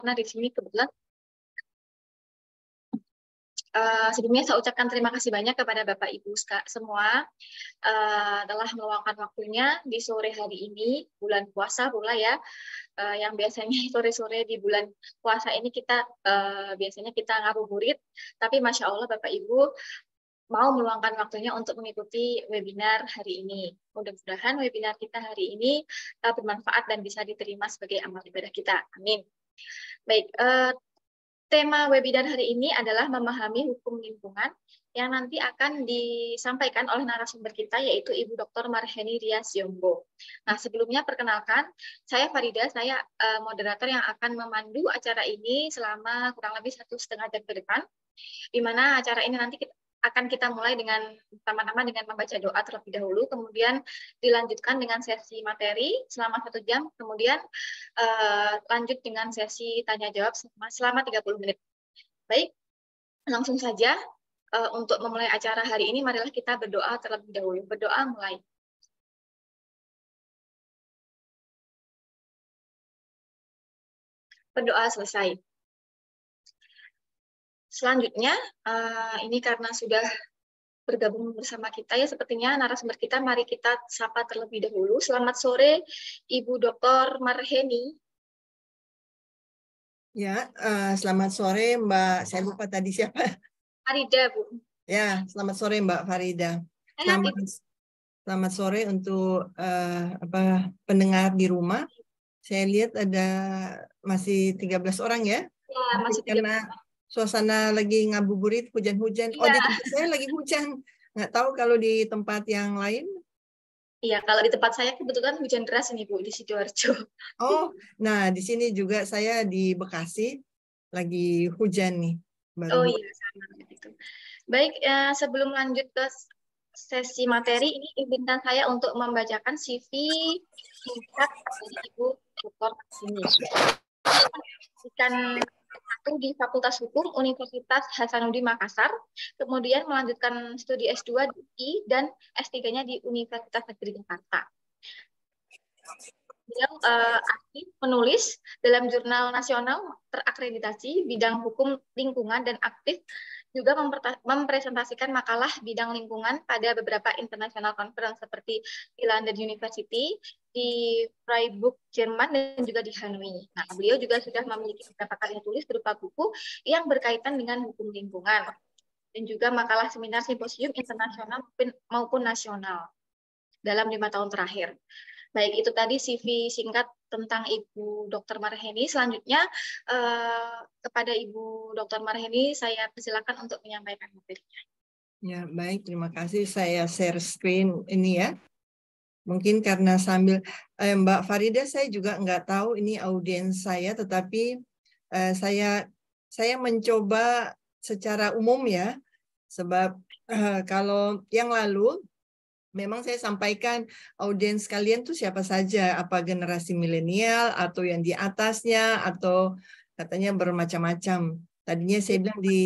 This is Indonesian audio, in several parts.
karena di sini kebetulan Uh, sebelumnya saya ucapkan terima kasih banyak kepada Bapak Ibu semua uh, telah meluangkan waktunya di sore hari ini bulan puasa pula ya uh, yang biasanya sore-sore di bulan puasa ini kita uh, biasanya kita ngabuburit tapi masya Allah Bapak Ibu mau meluangkan waktunya untuk mengikuti webinar hari ini. Mudah-mudahan webinar kita hari ini uh, bermanfaat dan bisa diterima sebagai amal ibadah kita. Amin. Baik, eh, tema webinar hari ini adalah memahami hukum lingkungan yang nanti akan disampaikan oleh narasumber kita yaitu Ibu Dr. Marheni Rias Yombo. Nah, sebelumnya perkenalkan, saya Farida, saya eh, moderator yang akan memandu acara ini selama kurang lebih satu setengah jam ke depan, di mana acara ini nanti kita, akan kita mulai dengan pertama-tama dengan membaca doa terlebih dahulu, kemudian dilanjutkan dengan sesi materi selama satu jam, kemudian uh, lanjut dengan sesi tanya jawab selama, selama 30 menit. Baik, langsung saja uh, untuk memulai acara hari ini, marilah kita berdoa terlebih dahulu. Berdoa mulai. Berdoa selesai. Selanjutnya, uh, ini karena sudah bergabung bersama kita ya sepertinya narasumber kita mari kita sapa terlebih dahulu. Selamat sore Ibu Dr. Marheni. Ya, uh, selamat sore Mbak. Saya lupa tadi siapa. Farida, Bu. Ya, selamat sore Mbak Farida. Selamat, selamat sore untuk uh, apa pendengar di rumah. Saya lihat ada masih 13 orang ya. Ya, masih karena 13 suasana lagi ngabuburit hujan-hujan. Oh, iya. Oh, di tempat saya lagi hujan. Nggak tahu kalau di tempat yang lain. Iya, kalau di tempat saya kebetulan hujan deras ini Bu di sidoarjo. Oh, nah di sini juga saya di Bekasi lagi hujan nih. Baru. Oh iya sama gitu. Baik, eh, sebelum lanjut ke sesi materi ini izinkan saya untuk membacakan CV singkat dari Ibu Dr. sini. Ikan satu di Fakultas Hukum Universitas Hasanuddin Makassar, kemudian melanjutkan studi S2 di dan S3-nya di Universitas Negeri Jakarta. Beliau uh, eh, aktif menulis dalam jurnal nasional terakreditasi bidang hukum lingkungan dan aktif juga mempresentasikan makalah bidang lingkungan pada beberapa internasional conference seperti di London University, di Freiburg, Jerman, dan juga di Hanoi. Nah, beliau juga sudah memiliki beberapa karya tulis berupa buku yang berkaitan dengan hukum lingkungan dan juga makalah seminar simposium internasional maupun nasional dalam lima tahun terakhir. Baik itu tadi CV singkat tentang Ibu Dr. Marheni. Selanjutnya eh, kepada Ibu Dr. Marheni saya persilakan untuk menyampaikan materinya. Ya, baik. Terima kasih. Saya share screen ini ya. Mungkin karena sambil eh, Mbak Farida saya juga nggak tahu ini audiens saya, tetapi eh, saya saya mencoba secara umum ya, sebab eh, kalau yang lalu memang saya sampaikan audiens kalian tuh siapa saja, apa generasi milenial atau yang di atasnya atau katanya bermacam-macam. Tadinya saya iya. bilang di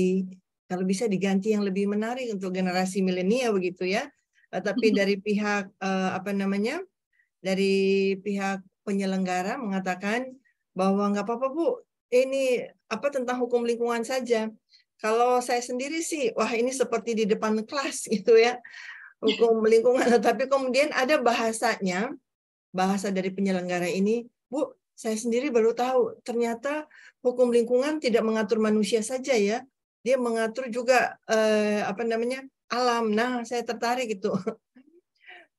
kalau bisa diganti yang lebih menarik untuk generasi milenial begitu ya. Eh, tapi mm-hmm. dari pihak eh, apa namanya dari pihak penyelenggara mengatakan bahwa nggak apa-apa bu ini apa tentang hukum lingkungan saja kalau saya sendiri sih wah ini seperti di depan kelas gitu ya hukum lingkungan tapi kemudian ada bahasanya bahasa dari penyelenggara ini bu saya sendiri baru tahu ternyata hukum lingkungan tidak mengatur manusia saja ya dia mengatur juga eh, apa namanya alam. Nah, saya tertarik gitu.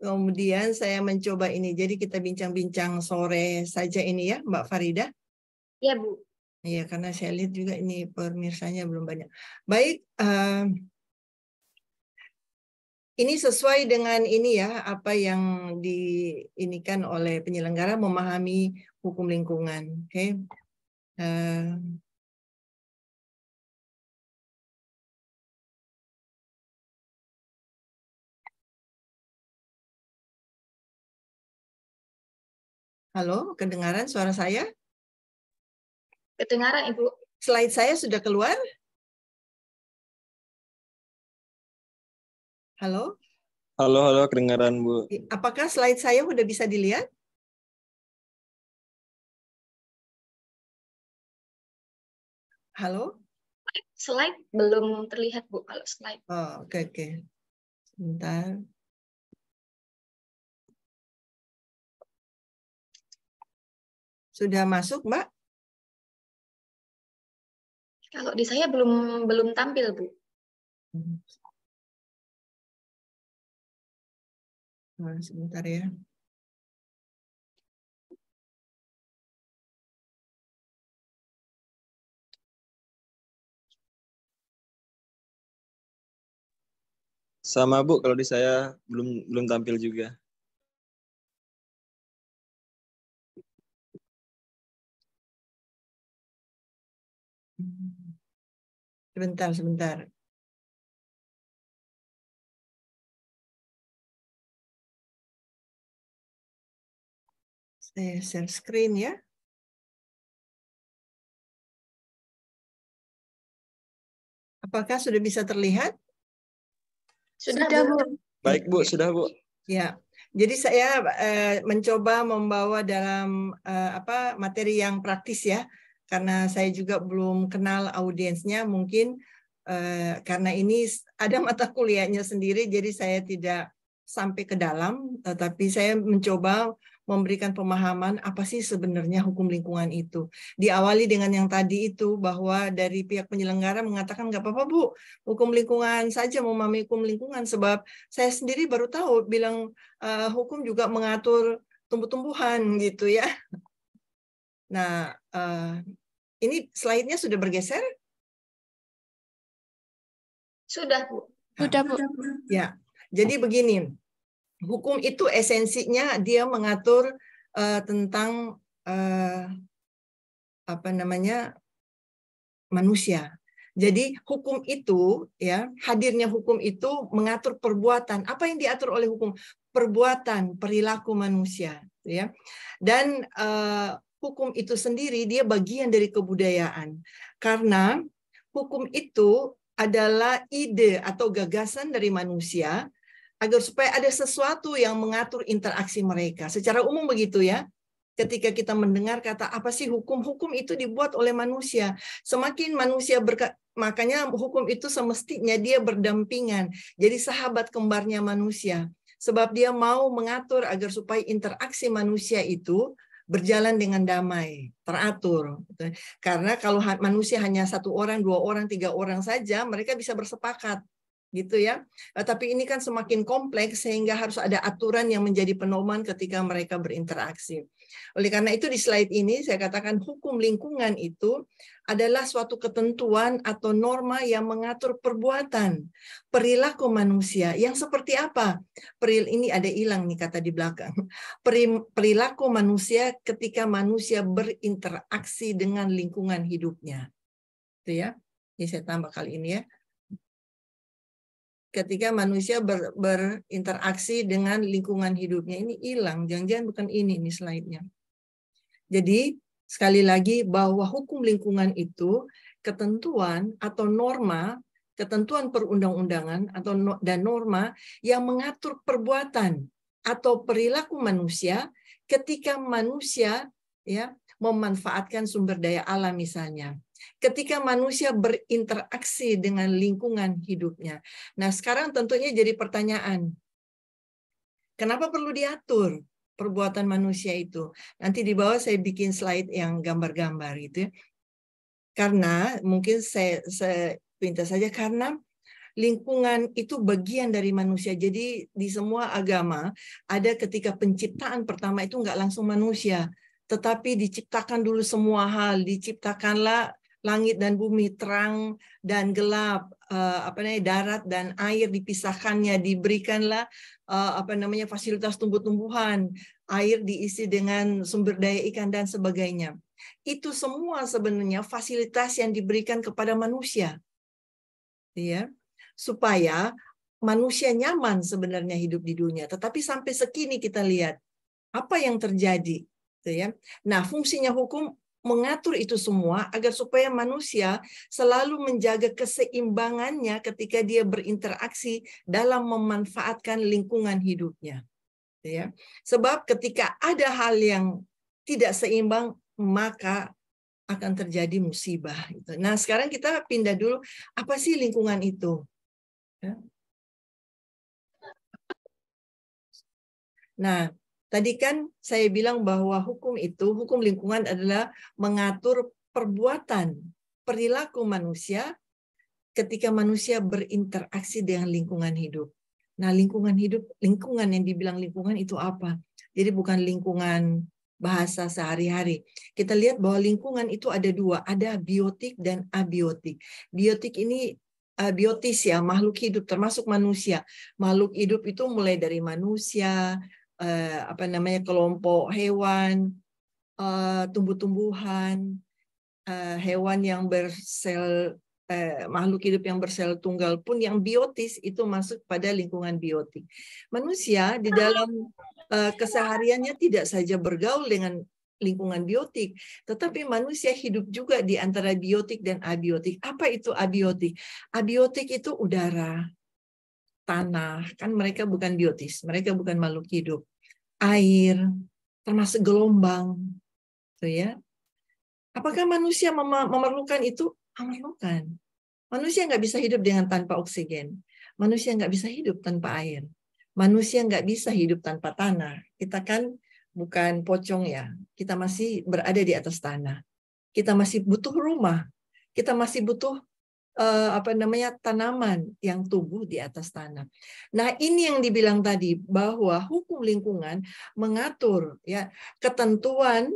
Kemudian saya mencoba ini. Jadi kita bincang-bincang sore saja ini ya, Mbak Farida. Iya, Bu. Iya, karena saya lihat juga ini pemirsanya belum banyak. Baik, uh, ini sesuai dengan ini ya, apa yang diinikan oleh penyelenggara memahami hukum lingkungan. Oke. Okay? Ehm, uh, Halo, kedengaran suara saya? Kedengaran, Ibu. Slide saya sudah keluar? Halo? Halo, halo, kedengaran, Bu. Apakah slide saya sudah bisa dilihat? Halo? Slide belum terlihat, Bu, kalau slide. Oh, oke, okay, oke. Okay. Sebentar. Sudah masuk, Mbak? Kalau di saya belum belum tampil, Bu. Hmm. Nah, sebentar ya. Sama Bu, kalau di saya belum belum tampil juga. Sebentar, sebentar. Saya share screen ya. Apakah sudah bisa terlihat? Sudah, sudah Bu. Baik, Bu. Sudah, Bu. Ya. Jadi saya eh, mencoba membawa dalam eh, apa materi yang praktis ya karena saya juga belum kenal audiensnya mungkin eh, karena ini ada mata kuliahnya sendiri jadi saya tidak sampai ke dalam tetapi saya mencoba memberikan pemahaman apa sih sebenarnya hukum lingkungan itu. Diawali dengan yang tadi itu bahwa dari pihak penyelenggara mengatakan nggak apa-apa Bu, hukum lingkungan saja mau mami hukum lingkungan sebab saya sendiri baru tahu bilang uh, hukum juga mengatur tumbuh-tumbuhan gitu ya. Nah, uh, ini slide-nya sudah bergeser? Sudah, Bu. Sudah, Bu. Ya. Jadi begini, hukum itu esensinya dia mengatur uh, tentang uh, apa namanya? manusia. Jadi hukum itu ya, hadirnya hukum itu mengatur perbuatan. Apa yang diatur oleh hukum? Perbuatan, perilaku manusia, ya. Dan uh, hukum itu sendiri dia bagian dari kebudayaan. Karena hukum itu adalah ide atau gagasan dari manusia agar supaya ada sesuatu yang mengatur interaksi mereka. Secara umum begitu ya. Ketika kita mendengar kata apa sih hukum? Hukum itu dibuat oleh manusia. Semakin manusia berka makanya hukum itu semestinya dia berdampingan. Jadi sahabat kembarnya manusia. Sebab dia mau mengatur agar supaya interaksi manusia itu berjalan dengan damai, teratur. Gitu. Karena kalau manusia hanya satu orang, dua orang, tiga orang saja, mereka bisa bersepakat gitu ya. Eh, tapi ini kan semakin kompleks sehingga harus ada aturan yang menjadi penoman ketika mereka berinteraksi. Oleh karena itu di slide ini saya katakan hukum lingkungan itu adalah suatu ketentuan atau norma yang mengatur perbuatan, perilaku manusia yang seperti apa. Peril ini ada hilang nih kata di belakang. Perilaku manusia ketika manusia berinteraksi dengan lingkungan hidupnya. Itu ya. Ini saya tambah kali ini ya ketika manusia ber, berinteraksi dengan lingkungan hidupnya ini hilang. Jangan-jangan bukan ini ini slide-nya. Jadi sekali lagi bahwa hukum lingkungan itu ketentuan atau norma, ketentuan perundang-undangan atau no, dan norma yang mengatur perbuatan atau perilaku manusia ketika manusia ya memanfaatkan sumber daya alam misalnya ketika manusia berinteraksi dengan lingkungan hidupnya. Nah, sekarang tentunya jadi pertanyaan. Kenapa perlu diatur perbuatan manusia itu? Nanti di bawah saya bikin slide yang gambar-gambar itu, ya. Karena mungkin saya, saya pinta saja karena lingkungan itu bagian dari manusia. Jadi di semua agama ada ketika penciptaan pertama itu nggak langsung manusia, tetapi diciptakan dulu semua hal, diciptakanlah langit dan bumi, terang dan gelap, uh, apa namanya darat dan air dipisahkannya, diberikanlah uh, apa namanya fasilitas tumbuh-tumbuhan, air diisi dengan sumber daya ikan dan sebagainya. Itu semua sebenarnya fasilitas yang diberikan kepada manusia. Ya, supaya manusia nyaman sebenarnya hidup di dunia. Tetapi sampai sekini kita lihat apa yang terjadi. Gitu ya. Nah, fungsinya hukum mengatur itu semua agar supaya manusia selalu menjaga keseimbangannya ketika dia berinteraksi dalam memanfaatkan lingkungan hidupnya. Ya. Sebab ketika ada hal yang tidak seimbang maka akan terjadi musibah. Gitu. Nah sekarang kita pindah dulu apa sih lingkungan itu? Ya. Nah Tadi kan saya bilang bahwa hukum itu, hukum lingkungan adalah mengatur perbuatan, perilaku manusia ketika manusia berinteraksi dengan lingkungan hidup. Nah, lingkungan hidup, lingkungan yang dibilang lingkungan itu apa? Jadi bukan lingkungan bahasa sehari-hari. Kita lihat bahwa lingkungan itu ada dua, ada biotik dan abiotik. Biotik ini eh, biotis ya, makhluk hidup termasuk manusia. Makhluk hidup itu mulai dari manusia, Eh, apa namanya kelompok hewan, eh, tumbuh-tumbuhan, eh, hewan yang bersel makhluk hidup yang bersel tunggal pun yang biotis itu masuk pada lingkungan biotik. Manusia di dalam kesehariannya tidak saja bergaul dengan lingkungan biotik, tetapi manusia hidup juga di antara biotik dan abiotik. Apa itu abiotik? Abiotik itu udara, tanah, kan mereka bukan biotis, mereka bukan makhluk hidup air, termasuk gelombang, gitu ya. Apakah manusia memerlukan itu? Memerlukan. Manusia nggak bisa hidup dengan tanpa oksigen. Manusia nggak bisa hidup tanpa air. Manusia nggak bisa hidup tanpa tanah. Kita kan bukan pocong ya. Kita masih berada di atas tanah. Kita masih butuh rumah. Kita masih butuh Eh, apa namanya tanaman yang tumbuh di atas tanah. Nah, ini yang dibilang tadi bahwa hukum lingkungan mengatur ya ketentuan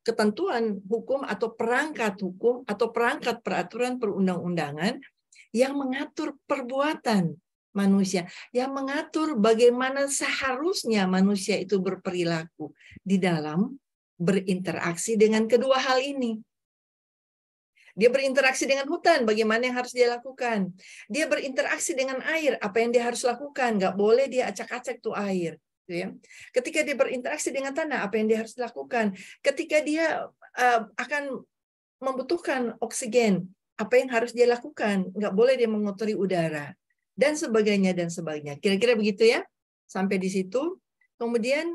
ketentuan hukum atau perangkat hukum atau perangkat peraturan perundang-undangan yang mengatur perbuatan manusia, yang mengatur bagaimana seharusnya manusia itu berperilaku di dalam berinteraksi dengan kedua hal ini. Dia berinteraksi dengan hutan, bagaimana yang harus dia lakukan. Dia berinteraksi dengan air, apa yang dia harus lakukan. Gak boleh dia acak-acak tuh air. Gitu ya. Ketika dia berinteraksi dengan tanah, apa yang dia harus lakukan. Ketika dia eh, akan membutuhkan oksigen, apa yang harus dia lakukan. Gak boleh dia mengotori udara. Dan sebagainya, dan sebagainya. Kira-kira begitu ya. Sampai di situ. Kemudian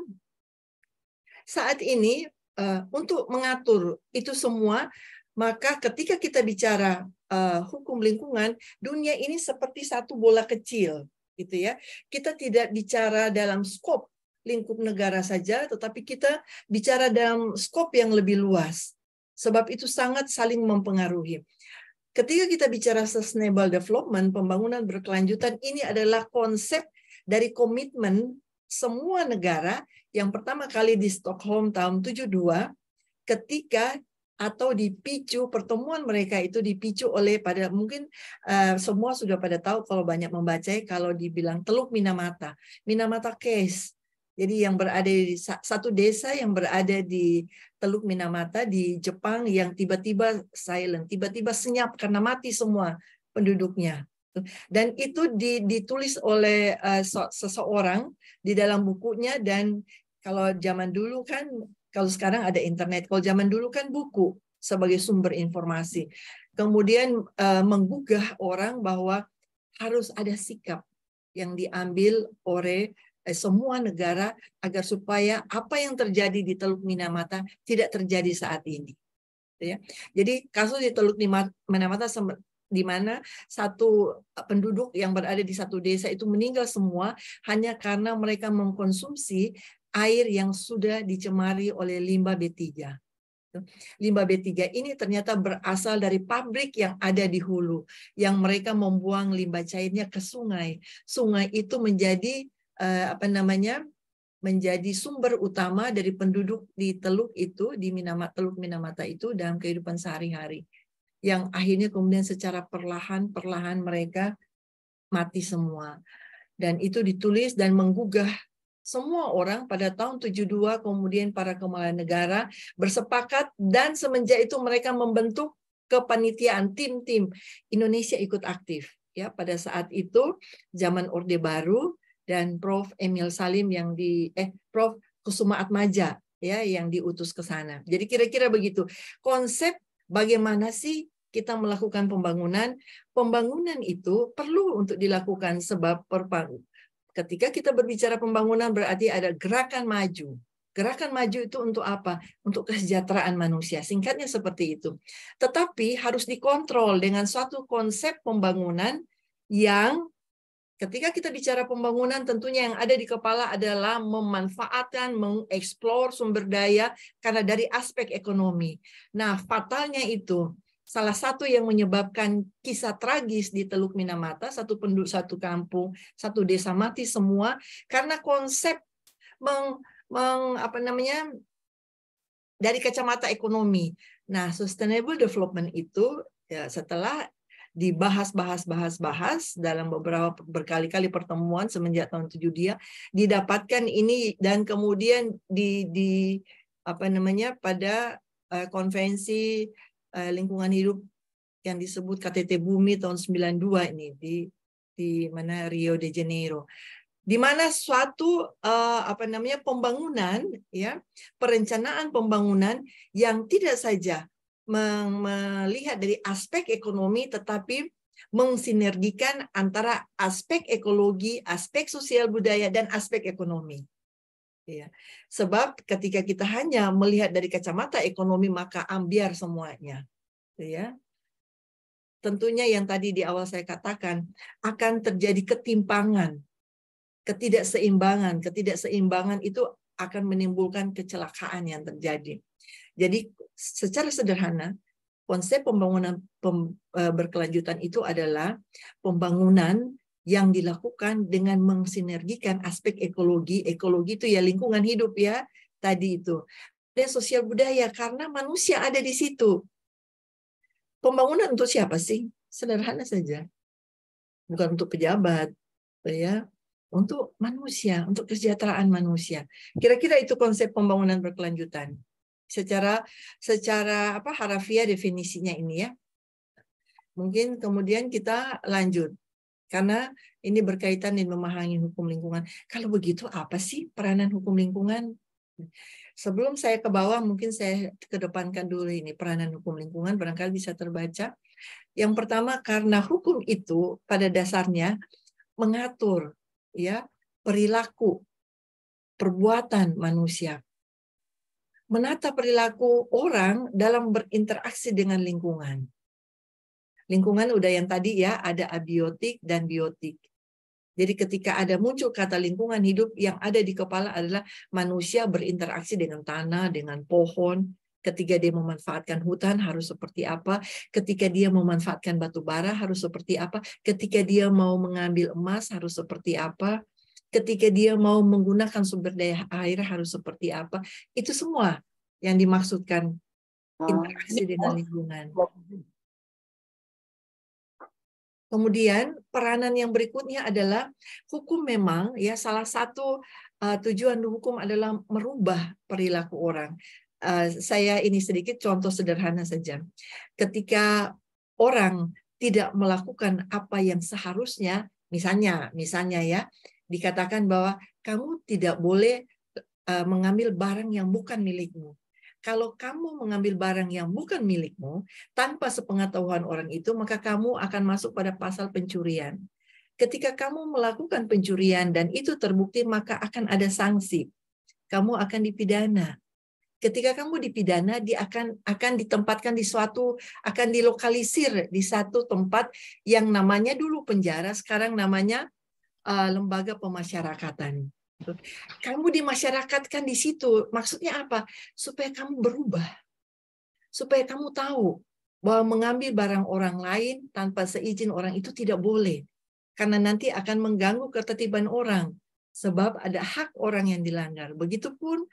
saat ini uh, untuk mengatur itu semua maka ketika kita bicara uh, hukum lingkungan, dunia ini seperti satu bola kecil, gitu ya. Kita tidak bicara dalam skop lingkup negara saja, tetapi kita bicara dalam skop yang lebih luas. Sebab itu sangat saling mempengaruhi. Ketika kita bicara sustainable development, pembangunan berkelanjutan ini adalah konsep dari komitmen semua negara yang pertama kali di Stockholm tahun 72 ketika atau dipicu pertemuan mereka itu dipicu oleh pada mungkin uh, semua sudah pada tahu kalau banyak membaca kalau dibilang Teluk Minamata, Minamata case. Jadi yang berada di satu desa yang berada di Teluk Minamata di Jepang yang tiba-tiba silent, tiba-tiba senyap karena mati semua penduduknya. Dan itu ditulis oleh eh, seseorang di dalam bukunya dan kalau zaman dulu kan kalau sekarang ada internet, kalau zaman dulu kan buku sebagai sumber informasi. Kemudian eh, menggugah orang bahwa harus ada sikap yang diambil oleh eh, semua negara agar supaya apa yang terjadi di Teluk Minamata tidak terjadi saat ini. Gitu ya. Jadi kasus di Teluk Minamata di mana satu eh, penduduk yang berada di satu desa itu meninggal semua hanya karena mereka mengkonsumsi air yang sudah dicemari oleh limbah B3. Limbah B3 ini ternyata berasal dari pabrik yang ada di hulu, yang mereka membuang limbah cairnya ke sungai. Sungai itu menjadi eh, apa namanya menjadi sumber utama dari penduduk di teluk itu di Minamata, teluk Minamata itu dalam kehidupan sehari-hari yang akhirnya kemudian secara perlahan-perlahan mereka mati semua dan itu ditulis dan menggugah semua orang pada tahun 72 kemudian para kepala negara bersepakat dan semenjak itu mereka membentuk kepanitiaan tim-tim Indonesia ikut aktif ya pada saat itu zaman Orde Baru dan Prof Emil Salim yang di eh Prof Kusuma Atmaja ya yang diutus ke sana. Jadi kira-kira begitu. Konsep bagaimana sih kita melakukan pembangunan, pembangunan itu perlu untuk dilakukan sebab Ketika kita berbicara pembangunan berarti ada gerakan maju. Gerakan maju itu untuk apa? Untuk kesejahteraan manusia. Singkatnya seperti itu. Tetapi harus dikontrol dengan suatu konsep pembangunan yang ketika kita bicara pembangunan tentunya yang ada di kepala adalah memanfaatkan, mengeksplor sumber daya karena dari aspek ekonomi. Nah, fatalnya itu salah satu yang menyebabkan kisah tragis di Teluk Minamata, satu penduduk satu kampung, satu desa mati semua karena konsep meng, meng apa namanya dari kacamata ekonomi. Nah, sustainable development itu ya, setelah dibahas bahas bahas bahas dalam beberapa berkali-kali pertemuan semenjak tahun 7 dia didapatkan ini dan kemudian di di apa namanya pada eh, konvensi Eh, lingkungan hidup yang disebut KTT Bumi tahun 92 ini di di mana Rio de Janeiro di mana suatu uh, apa namanya pembangunan ya perencanaan pembangunan yang tidak saja melihat dari aspek ekonomi tetapi mengsinergikan antara aspek ekologi, aspek sosial budaya dan aspek ekonomi. Ya. Sebab ketika kita hanya melihat dari kacamata ekonomi maka ambiar semuanya. Ya. Tentunya yang tadi di awal saya katakan akan terjadi ketimpangan, ketidakseimbangan. Ketidakseimbangan itu akan menimbulkan kecelakaan yang terjadi. Jadi secara sederhana konsep pembangunan pem, e, berkelanjutan itu adalah pembangunan yang dilakukan dengan mensinergikan aspek ekologi. Ekologi itu ya lingkungan hidup ya tadi itu. Dan sosial budaya karena manusia ada di situ. Pembangunan untuk siapa sih? Sederhana saja. Bukan untuk pejabat, ya. Untuk manusia, untuk kesejahteraan manusia. Kira-kira itu konsep pembangunan berkelanjutan. Secara secara apa harafiah definisinya ini ya. Mungkin kemudian kita lanjut karena ini berkaitan dengan memahami hukum lingkungan. Kalau begitu apa sih peranan hukum lingkungan? Sebelum saya ke bawah, mungkin saya kedepankan dulu ini peranan hukum lingkungan, barangkali bisa terbaca. Yang pertama, karena hukum itu pada dasarnya mengatur ya perilaku, perbuatan manusia. Menata perilaku orang dalam berinteraksi dengan lingkungan. Lingkungan udah yang tadi ya, ada abiotik dan biotik. Jadi ketika ada muncul kata lingkungan hidup yang ada di kepala adalah manusia berinteraksi dengan tanah, dengan pohon. Ketika dia memanfaatkan hutan harus seperti apa? Ketika dia memanfaatkan batu bara harus seperti apa? Ketika dia mau mengambil emas harus seperti apa? Ketika dia mau menggunakan sumber daya air harus seperti apa? Itu semua yang dimaksudkan nah, interaksi dengan lingkungan. Kemudian peranan yang berikutnya adalah hukum memang ya salah satu uh, tujuan hukum adalah merubah perilaku orang. Uh, saya ini sedikit contoh sederhana saja. Ketika orang tidak melakukan apa yang seharusnya, misalnya misalnya ya dikatakan bahwa kamu tidak boleh uh, mengambil barang yang bukan milikmu kalau kamu mengambil barang yang bukan milikmu tanpa sepengetahuan orang itu, maka kamu akan masuk pada pasal pencurian. Ketika kamu melakukan pencurian dan itu terbukti, maka akan ada sanksi. Kamu akan dipidana. Ketika kamu dipidana, dia akan akan ditempatkan di suatu akan dilokalisir di satu tempat yang namanya dulu penjara, sekarang namanya uh, lembaga pemasyarakatan. Kamu dimasyarakatkan di situ. Maksudnya apa? Supaya kamu berubah. Supaya kamu tahu bahwa mengambil barang orang lain tanpa seizin orang itu tidak boleh. Karena nanti akan mengganggu ketertiban orang. Sebab ada hak orang yang dilanggar. Begitupun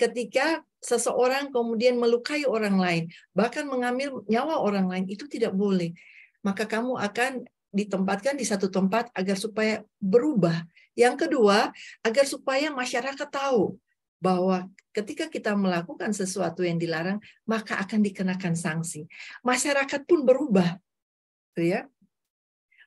ketika seseorang kemudian melukai orang lain, bahkan mengambil nyawa orang lain, itu tidak boleh. Maka kamu akan ditempatkan di satu tempat agar supaya berubah. Yang kedua, agar supaya masyarakat tahu bahwa ketika kita melakukan sesuatu yang dilarang, maka akan dikenakan sanksi. Masyarakat pun berubah. Gitu ya,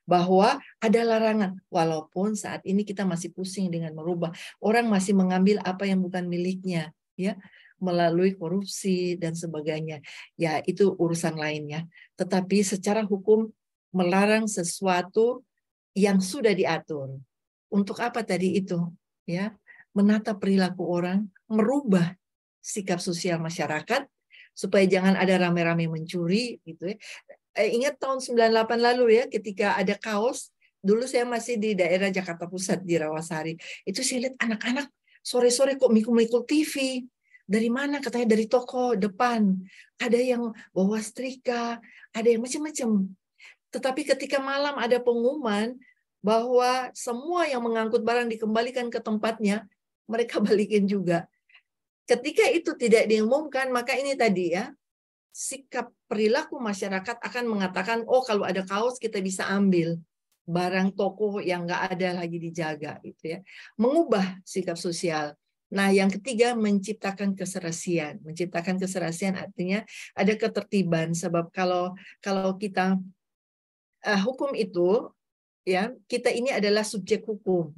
bahwa ada larangan. Walaupun saat ini kita masih pusing dengan merubah, orang masih mengambil apa yang bukan miliknya, ya melalui korupsi dan sebagainya. Ya itu urusan lainnya. Tetapi secara hukum melarang sesuatu yang sudah diatur. Untuk apa tadi itu? Ya, menata perilaku orang, merubah sikap sosial masyarakat supaya jangan ada rame-rame mencuri gitu ya. Eh, ingat tahun 98 lalu ya ketika ada kaos dulu saya masih di daerah Jakarta Pusat di Rawasari. Itu saya lihat anak-anak sore-sore kok mikul-mikul TV. Dari mana? Katanya dari toko depan. Ada yang bawa setrika, ada yang macam-macam. Tetapi ketika malam ada pengumuman bahwa semua yang mengangkut barang dikembalikan ke tempatnya, mereka balikin juga. Ketika itu tidak diumumkan, maka ini tadi ya, sikap perilaku masyarakat akan mengatakan, oh kalau ada kaos kita bisa ambil barang toko yang nggak ada lagi dijaga gitu ya mengubah sikap sosial nah yang ketiga menciptakan keserasian menciptakan keserasian artinya ada ketertiban sebab kalau kalau kita uh, hukum itu ya kita ini adalah subjek hukum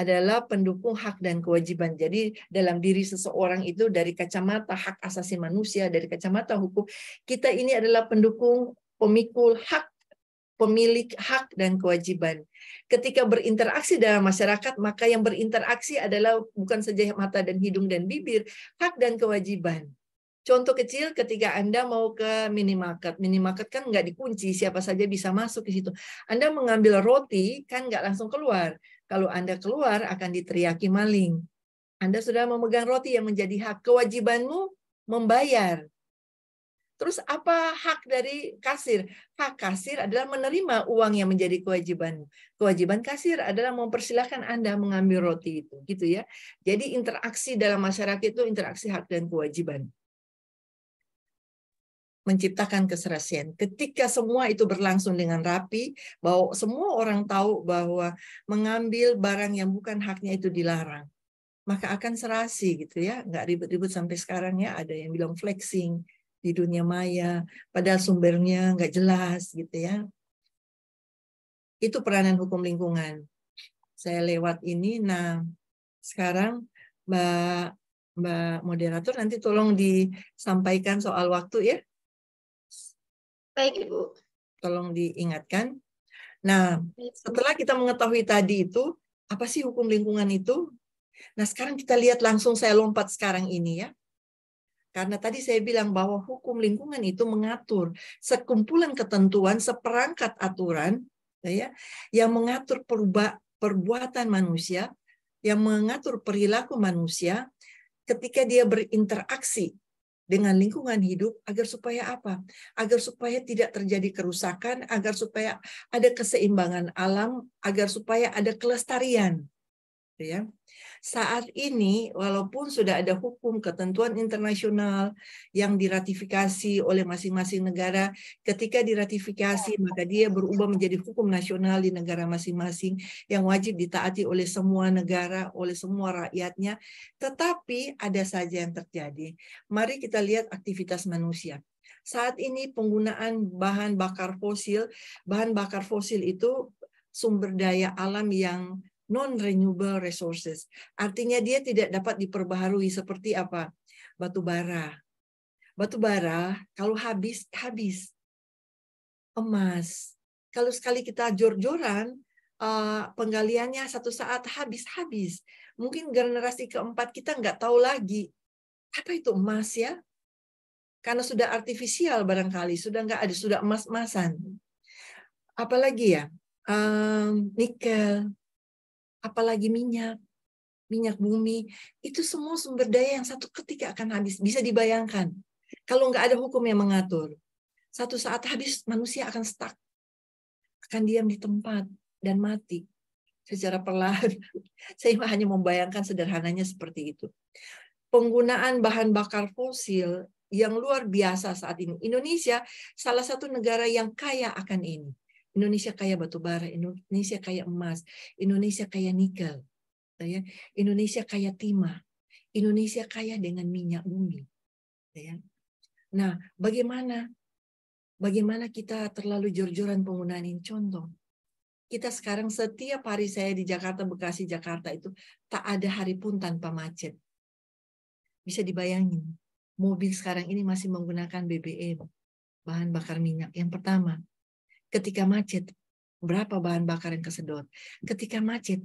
adalah pendukung hak dan kewajiban. Jadi dalam diri seseorang itu dari kacamata hak asasi manusia, dari kacamata hukum, kita ini adalah pendukung, pemikul hak, pemilik hak dan kewajiban. Ketika berinteraksi dalam masyarakat, maka yang berinteraksi adalah bukan saja mata dan hidung dan bibir, hak dan kewajiban. Contoh kecil ketika Anda mau ke minimarket. Minimarket kan nggak dikunci, siapa saja bisa masuk ke situ. Anda mengambil roti, kan nggak langsung keluar. Kalau Anda keluar, akan diteriaki maling. Anda sudah memegang roti yang menjadi hak kewajibanmu membayar. Terus apa hak dari kasir? Hak kasir adalah menerima uang yang menjadi kewajiban. Kewajiban kasir adalah mempersilahkan Anda mengambil roti itu, gitu ya. Jadi interaksi dalam masyarakat itu interaksi hak dan kewajiban menciptakan keserasian. Ketika semua itu berlangsung dengan rapi, bahwa semua orang tahu bahwa mengambil barang yang bukan haknya itu dilarang, maka akan serasi gitu ya, nggak ribut-ribut sampai sekarang ya. Ada yang bilang flexing di dunia maya, padahal sumbernya nggak jelas gitu ya. Itu peranan hukum lingkungan. Saya lewat ini, nah sekarang Mbak Mbak moderator nanti tolong disampaikan soal waktu ya. Baik, Ibu. Tolong diingatkan. Nah, setelah kita mengetahui tadi itu, apa sih hukum lingkungan itu? Nah, sekarang kita lihat langsung saya lompat sekarang ini ya. Karena tadi saya bilang bahwa hukum lingkungan itu mengatur sekumpulan ketentuan, seperangkat aturan ya, ya yang mengatur perba perbuatan manusia, yang mengatur perilaku manusia ketika dia berinteraksi dengan lingkungan hidup agar supaya apa? Agar supaya tidak terjadi kerusakan, agar supaya ada keseimbangan alam, agar supaya ada kelestarian. Ya saat ini walaupun sudah ada hukum ketentuan internasional yang diratifikasi oleh masing-masing negara, ketika diratifikasi ya. maka dia berubah menjadi hukum nasional di negara masing-masing yang wajib ditaati oleh semua negara, oleh semua rakyatnya. Tetapi ada saja yang terjadi. Mari kita lihat aktivitas manusia. Saat ini penggunaan bahan bakar fosil, bahan bakar fosil itu sumber daya alam yang non-renewable resources. Artinya dia tidak dapat diperbaharui seperti apa? Batu bara. Batu bara kalau habis, habis. Emas. Kalau sekali kita jor-joran, eh, penggaliannya satu saat habis-habis. Mungkin generasi keempat kita nggak tahu lagi apa itu emas ya. Karena sudah artifisial barangkali, sudah nggak ada, sudah emas-emasan. Apalagi ya, um, nikel, apalagi minyak, minyak bumi, itu semua sumber daya yang satu ketika akan habis. Bisa dibayangkan. Kalau nggak ada hukum yang mengatur, satu saat habis manusia akan stuck. Akan diam di tempat dan mati secara perlahan. Saya hanya membayangkan sederhananya seperti itu. Penggunaan bahan bakar fosil yang luar biasa saat ini. Indonesia salah satu negara yang kaya akan ini. Indonesia kaya batu bara, Indonesia kaya emas, Indonesia kaya nikel, gitu ya. Indonesia kaya timah, Indonesia kaya dengan minyak bumi. Gitu ya. Nah, bagaimana bagaimana kita terlalu jor-joran penggunaan ini? Contoh, kita sekarang setiap hari saya di Jakarta, Bekasi, Jakarta itu tak ada hari pun tanpa macet. Bisa dibayangin, mobil sekarang ini masih menggunakan BBM, bahan bakar minyak. Yang pertama, Ketika macet, berapa bahan bakar yang kesedot. Ketika macet,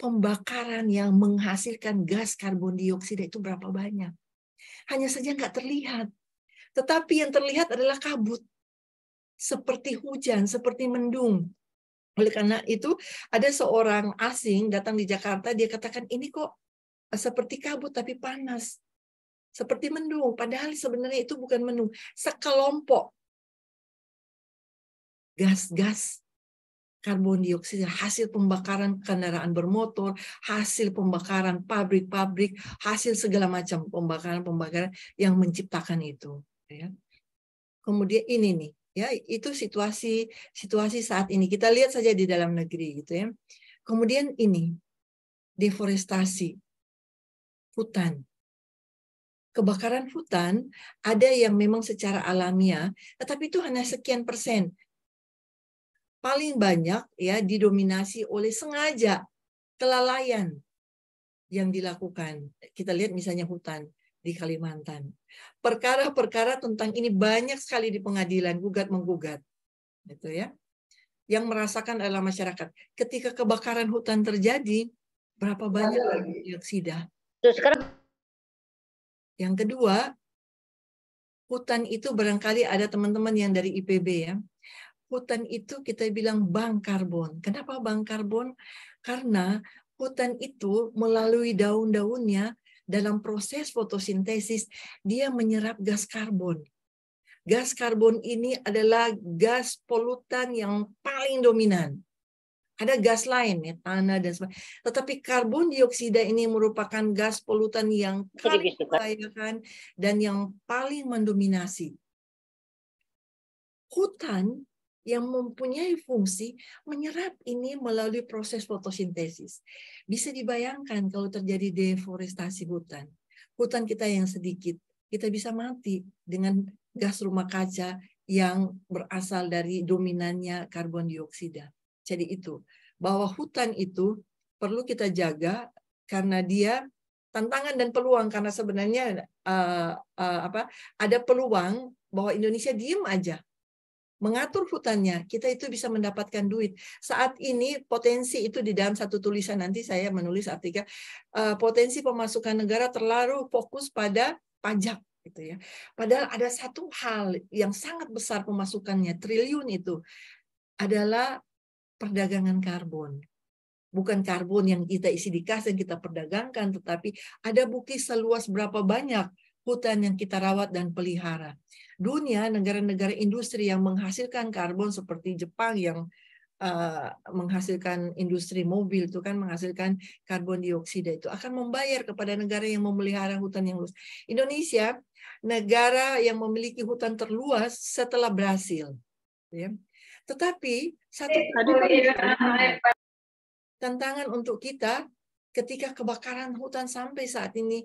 pembakaran yang menghasilkan gas karbon dioksida itu berapa banyak. Hanya saja nggak terlihat. Tetapi yang terlihat adalah kabut. Seperti hujan, seperti mendung. Oleh karena itu, ada seorang asing datang di Jakarta, dia katakan, ini kok eh, seperti kabut tapi panas. Seperti mendung, padahal sebenarnya itu bukan mendung. Sekelompok gas-gas karbon dioksida, hasil pembakaran kendaraan bermotor, hasil pembakaran pabrik-pabrik, hasil segala macam pembakaran-pembakaran yang menciptakan itu. Ya. Kemudian ini nih, ya itu situasi situasi saat ini. Kita lihat saja di dalam negeri gitu ya. Kemudian ini deforestasi hutan. Kebakaran hutan ada yang memang secara alamiah, tetapi itu hanya sekian persen paling banyak ya didominasi oleh sengaja kelalaian yang dilakukan. Kita lihat misalnya hutan di Kalimantan. Perkara-perkara tentang ini banyak sekali di pengadilan gugat menggugat. Gitu ya. Yang merasakan adalah masyarakat. Ketika kebakaran hutan terjadi, berapa banyak alutsista? sekarang yang kedua, hutan itu barangkali ada teman-teman yang dari IPB ya hutan itu kita bilang bank karbon. Kenapa bank karbon? Karena hutan itu melalui daun-daunnya dalam proses fotosintesis dia menyerap gas karbon. Gas karbon ini adalah gas polutan yang paling dominan. Ada gas lain ya tanah dan sebagainya. Tetapi karbon dioksida ini merupakan gas polutan yang paling membahayakan dan yang paling mendominasi. Hutan yang mempunyai fungsi menyerap ini melalui proses fotosintesis. Bisa dibayangkan kalau terjadi deforestasi hutan, hutan kita yang sedikit, kita bisa mati dengan gas rumah kaca yang berasal dari dominannya karbon dioksida. Jadi itu, bahwa hutan itu perlu kita jaga karena dia tantangan dan peluang karena sebenarnya uh, uh, apa ada peluang bahwa Indonesia diem aja mengatur hutannya, kita itu bisa mendapatkan duit. Saat ini potensi itu di dalam satu tulisan nanti saya menulis artikel eh, potensi pemasukan negara terlalu fokus pada pajak gitu ya. Padahal ada satu hal yang sangat besar pemasukannya triliun itu adalah perdagangan karbon. Bukan karbon yang kita isi di kas yang kita perdagangkan, tetapi ada bukti seluas berapa banyak hutan yang kita rawat dan pelihara. Dunia, negara-negara industri yang menghasilkan karbon seperti Jepang yang uh, menghasilkan industri mobil itu kan menghasilkan karbon dioksida itu akan membayar kepada negara yang memelihara hutan yang luas. Indonesia negara yang memiliki hutan terluas setelah Brasil. Ya. Tetapi satu tantangan, eh, tantangan untuk kita ketika kebakaran hutan sampai saat ini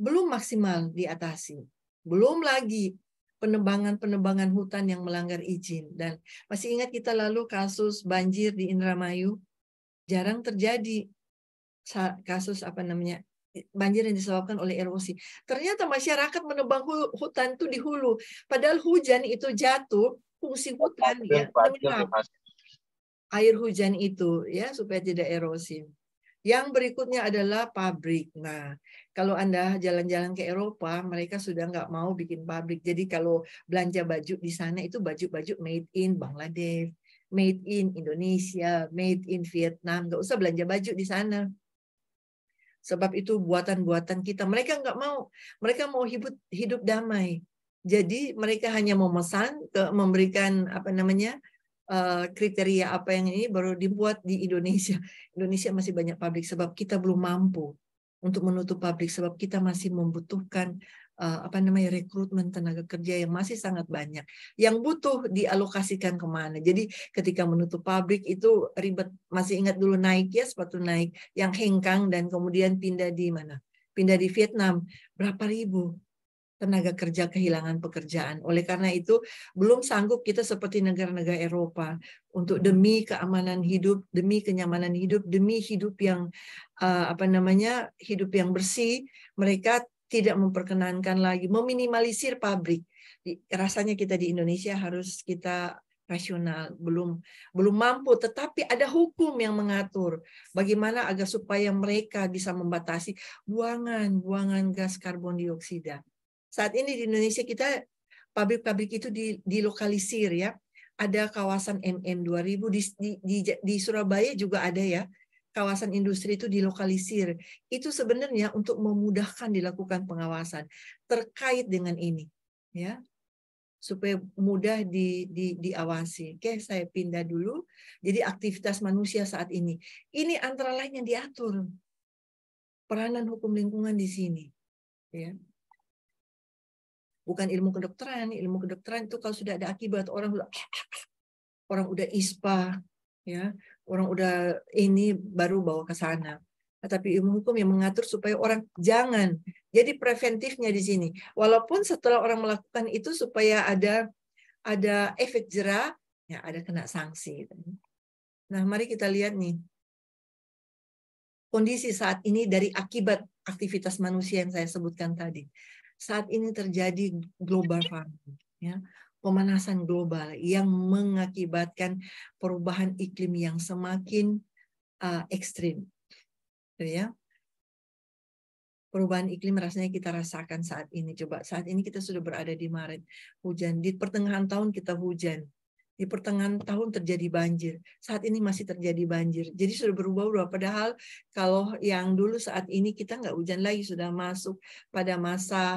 belum maksimal diatasi. Belum lagi penebangan-penebangan hutan yang melanggar izin. Dan masih ingat kita lalu kasus banjir di Indramayu? Jarang terjadi kasus apa namanya banjir yang disebabkan oleh erosi. Ternyata masyarakat menebang hutan itu di hulu. Padahal hujan itu jatuh, fungsi hutan ya, air hujan itu ya supaya tidak erosi. Yang berikutnya adalah pabrik. Nah, kalau Anda jalan-jalan ke Eropa, mereka sudah nggak mau bikin pabrik. Jadi kalau belanja baju di sana itu baju-baju made in Bangladesh, made in Indonesia, made in Vietnam. Nggak usah belanja baju di sana. Sebab itu buatan-buatan kita. Mereka nggak mau. Mereka mau hidup, hidup damai. Jadi mereka hanya memesan, memberikan apa namanya eh, kriteria apa yang ini baru dibuat di Indonesia. Indonesia masih banyak pabrik sebab kita belum mampu untuk menutup pabrik sebab kita masih membutuhkan uh, apa namanya rekrutmen tenaga kerja yang masih sangat banyak yang butuh dialokasikan kemana jadi ketika menutup pabrik itu ribet masih ingat dulu naik ya sepatu naik yang hengkang dan kemudian pindah di mana pindah di Vietnam berapa ribu tenaga kerja kehilangan pekerjaan. Oleh karena itu, belum sanggup kita seperti negara-negara Eropa untuk demi keamanan hidup, demi kenyamanan hidup, demi hidup yang eh, apa namanya? hidup yang bersih, mereka tidak memperkenankan lagi meminimalisir pabrik. Rasanya kita di Indonesia harus kita rasional belum belum mampu tetapi ada hukum yang mengatur bagaimana agar supaya mereka bisa membatasi buangan buangan gas karbon dioksida saat ini di Indonesia kita pabrik-pabrik itu di, dilokalisir ya. Ada kawasan MM 2000 di, di, di, di Surabaya juga ada ya. Kawasan industri itu dilokalisir. Itu sebenarnya untuk memudahkan dilakukan pengawasan terkait dengan ini ya supaya mudah di, di, diawasi. Oke, saya pindah dulu. Jadi aktivitas manusia saat ini. Ini antara lain yang diatur. Peranan hukum lingkungan di sini. Ya bukan ilmu kedokteran ilmu kedokteran itu kalau sudah ada akibat orang sudah orang udah ispa ya orang udah ini baru bawa ke sana nah, tapi ilmu hukum yang mengatur supaya orang jangan jadi preventifnya di sini walaupun setelah orang melakukan itu supaya ada ada efek jerah ya ada kena sanksi gitu. nah mari kita lihat nih kondisi saat ini dari akibat aktivitas manusia yang saya sebutkan tadi saat ini terjadi global farming, ya, pemanasan global yang mengakibatkan perubahan iklim yang semakin uh, ekstrim, gitu ya. Perubahan iklim rasanya kita rasakan saat ini. Coba saat ini kita sudah berada di Maret, hujan di pertengahan tahun kita hujan, di pertengahan tahun terjadi banjir. Saat ini masih terjadi banjir. Jadi sudah berubah-ubah. Padahal kalau yang dulu saat ini kita nggak hujan lagi sudah masuk pada masa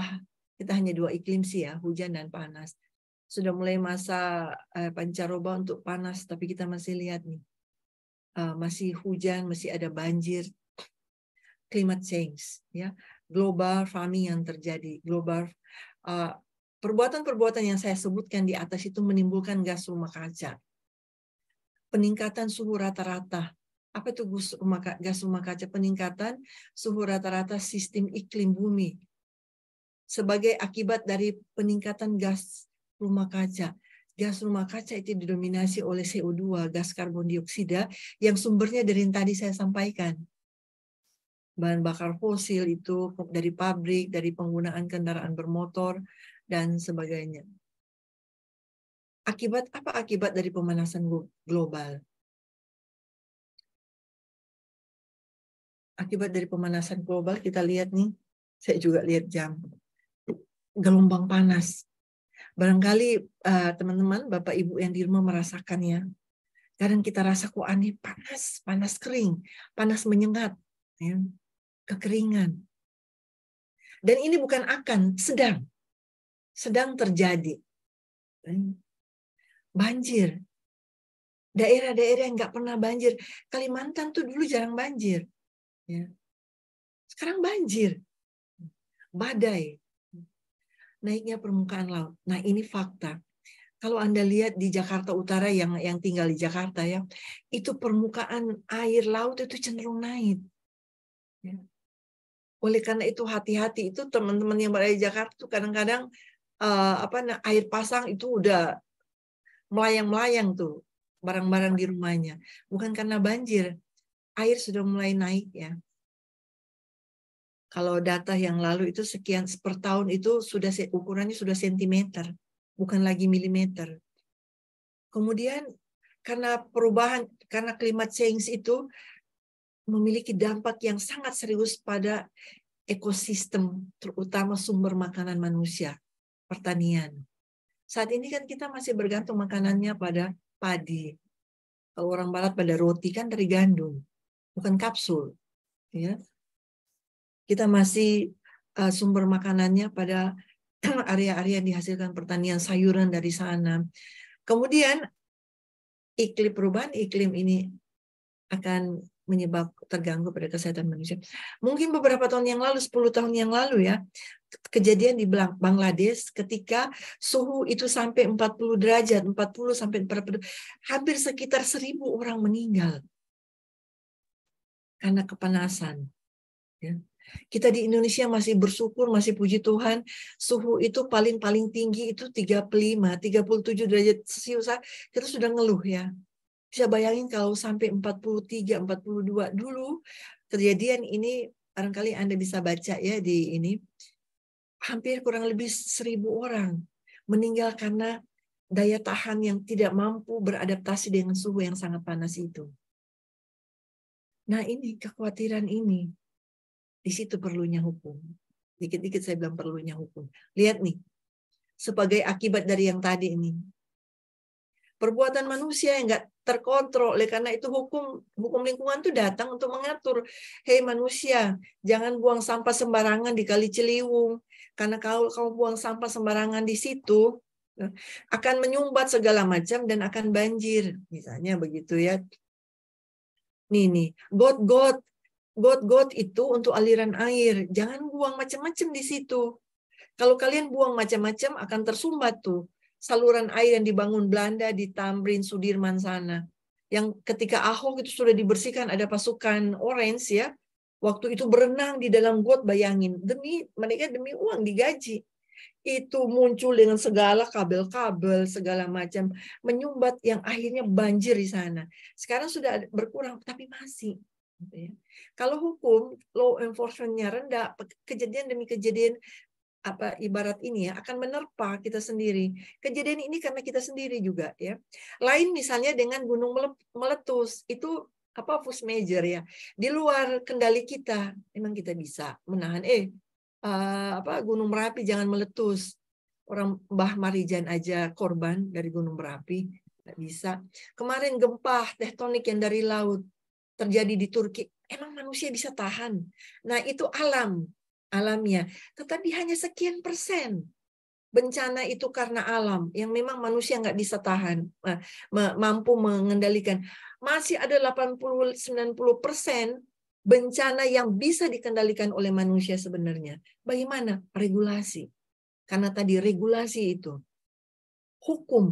kita hanya dua iklim sih ya, hujan dan panas. Sudah mulai masa eh, pancaroba untuk panas, tapi kita masih lihat nih, uh, masih hujan, masih ada banjir. Climate change, ya global farming yang terjadi, global uh, Perbuatan-perbuatan yang saya sebutkan di atas itu menimbulkan gas rumah kaca. Peningkatan suhu rata-rata. Apa itu gas rumah kaca? Peningkatan suhu rata-rata sistem iklim bumi. Sebagai akibat dari peningkatan gas rumah kaca. Gas rumah kaca itu didominasi oleh CO2, gas karbon dioksida, yang sumbernya dari yang tadi saya sampaikan bahan bakar fosil itu dari pabrik, dari penggunaan kendaraan bermotor, dan sebagainya. Akibat apa akibat dari pemanasan global? Akibat dari pemanasan global kita lihat nih, saya juga lihat jam. Gelombang panas. Barangkali eh, teman-teman, Bapak Ibu yang di rumah merasakannya. Kadang kita rasa kok aneh, panas, panas kering, panas menyengat, ya. kekeringan. Dan ini bukan akan, sedang sedang terjadi. Banjir. Daerah-daerah yang nggak pernah banjir. Kalimantan tuh dulu jarang banjir. Ya. Sekarang banjir. Badai. Naiknya permukaan laut. Nah ini fakta. Kalau Anda lihat di Jakarta Utara yang yang tinggal di Jakarta ya, itu permukaan air laut itu cenderung naik. Ya. Oleh karena itu hati-hati itu teman-teman yang berada di Jakarta tuh kadang-kadang uh, apa air pasang itu udah melayang-melayang tuh barang-barang di rumahnya. Bukan karena banjir, air sudah mulai naik ya. Kalau data yang lalu itu sekian per tahun itu sudah ukurannya sudah sentimeter, bukan lagi milimeter. Kemudian karena perubahan karena klimat change itu memiliki dampak yang sangat serius pada ekosistem terutama sumber makanan manusia pertanian. Saat ini kan kita masih bergantung makanannya pada padi. Kalau orang barat pada roti kan dari gandum, bukan kapsul. Ya. Kita masih uh, sumber makanannya pada area-area yang dihasilkan pertanian sayuran dari sana. Kemudian iklim perubahan iklim ini akan menyebab terganggu pada kesehatan manusia. Mungkin beberapa tahun yang lalu, 10 tahun yang lalu ya, kejadian di Bangladesh ketika suhu itu sampai 40 derajat, 40 sampai 40, hampir sekitar seribu orang meninggal karena kepanasan. Ya. Kita di Indonesia masih bersyukur, masih puji Tuhan, suhu itu paling-paling tinggi itu 35, 37 derajat Celcius. Kita sudah ngeluh ya. Bisa bayangin kalau sampai 43, 42 dulu kejadian ini barangkali Anda bisa baca ya di ini hampir kurang lebih seribu orang meninggal karena daya tahan yang tidak mampu beradaptasi dengan suhu yang sangat panas itu. Nah ini kekhawatiran ini, di situ perlunya hukum. Dikit-dikit saya bilang perlunya hukum. Lihat nih, sebagai akibat dari yang tadi ini. Perbuatan manusia yang nggak terkontrol. Oleh karena itu hukum hukum lingkungan itu datang untuk mengatur, hei manusia, jangan buang sampah sembarangan di Kali Ciliwung. Karena kalau kamu buang sampah sembarangan di situ, eh, akan menyumbat segala macam dan akan banjir. Misalnya begitu ya. Nih nih, got-got. Got-got itu untuk aliran air. Jangan buang macam-macam di situ. Kalau kalian buang macam-macam akan tersumbat tuh saluran air yang dibangun Belanda di Tamrin Sudirman sana. Yang ketika Ahok itu sudah dibersihkan ada pasukan orange ya. Waktu itu berenang di dalam got bayangin demi mereka demi uang digaji. Itu muncul dengan segala kabel-kabel segala macam menyumbat yang akhirnya banjir di sana. Sekarang sudah berkurang tapi masih gitu ya. kalau hukum law enforcementnya rendah, kejadian demi kejadian apa ibarat ini ya akan menerpa kita sendiri. Kejadian ini karena kita sendiri juga ya. Lain misalnya dengan gunung meletus itu apa force major ya di luar kendali kita emang kita bisa menahan eh, eh apa gunung merapi jangan meletus orang Mbah Marijan aja korban dari gunung merapi nggak bisa kemarin gempa tektonik yang dari laut terjadi di Turki emang manusia bisa tahan nah itu alam alamnya. Tetapi hanya sekian persen bencana itu karena alam yang memang manusia nggak bisa tahan, mampu mengendalikan. Masih ada 80-90 persen bencana yang bisa dikendalikan oleh manusia sebenarnya. Bagaimana? Regulasi. Karena tadi regulasi itu. Hukum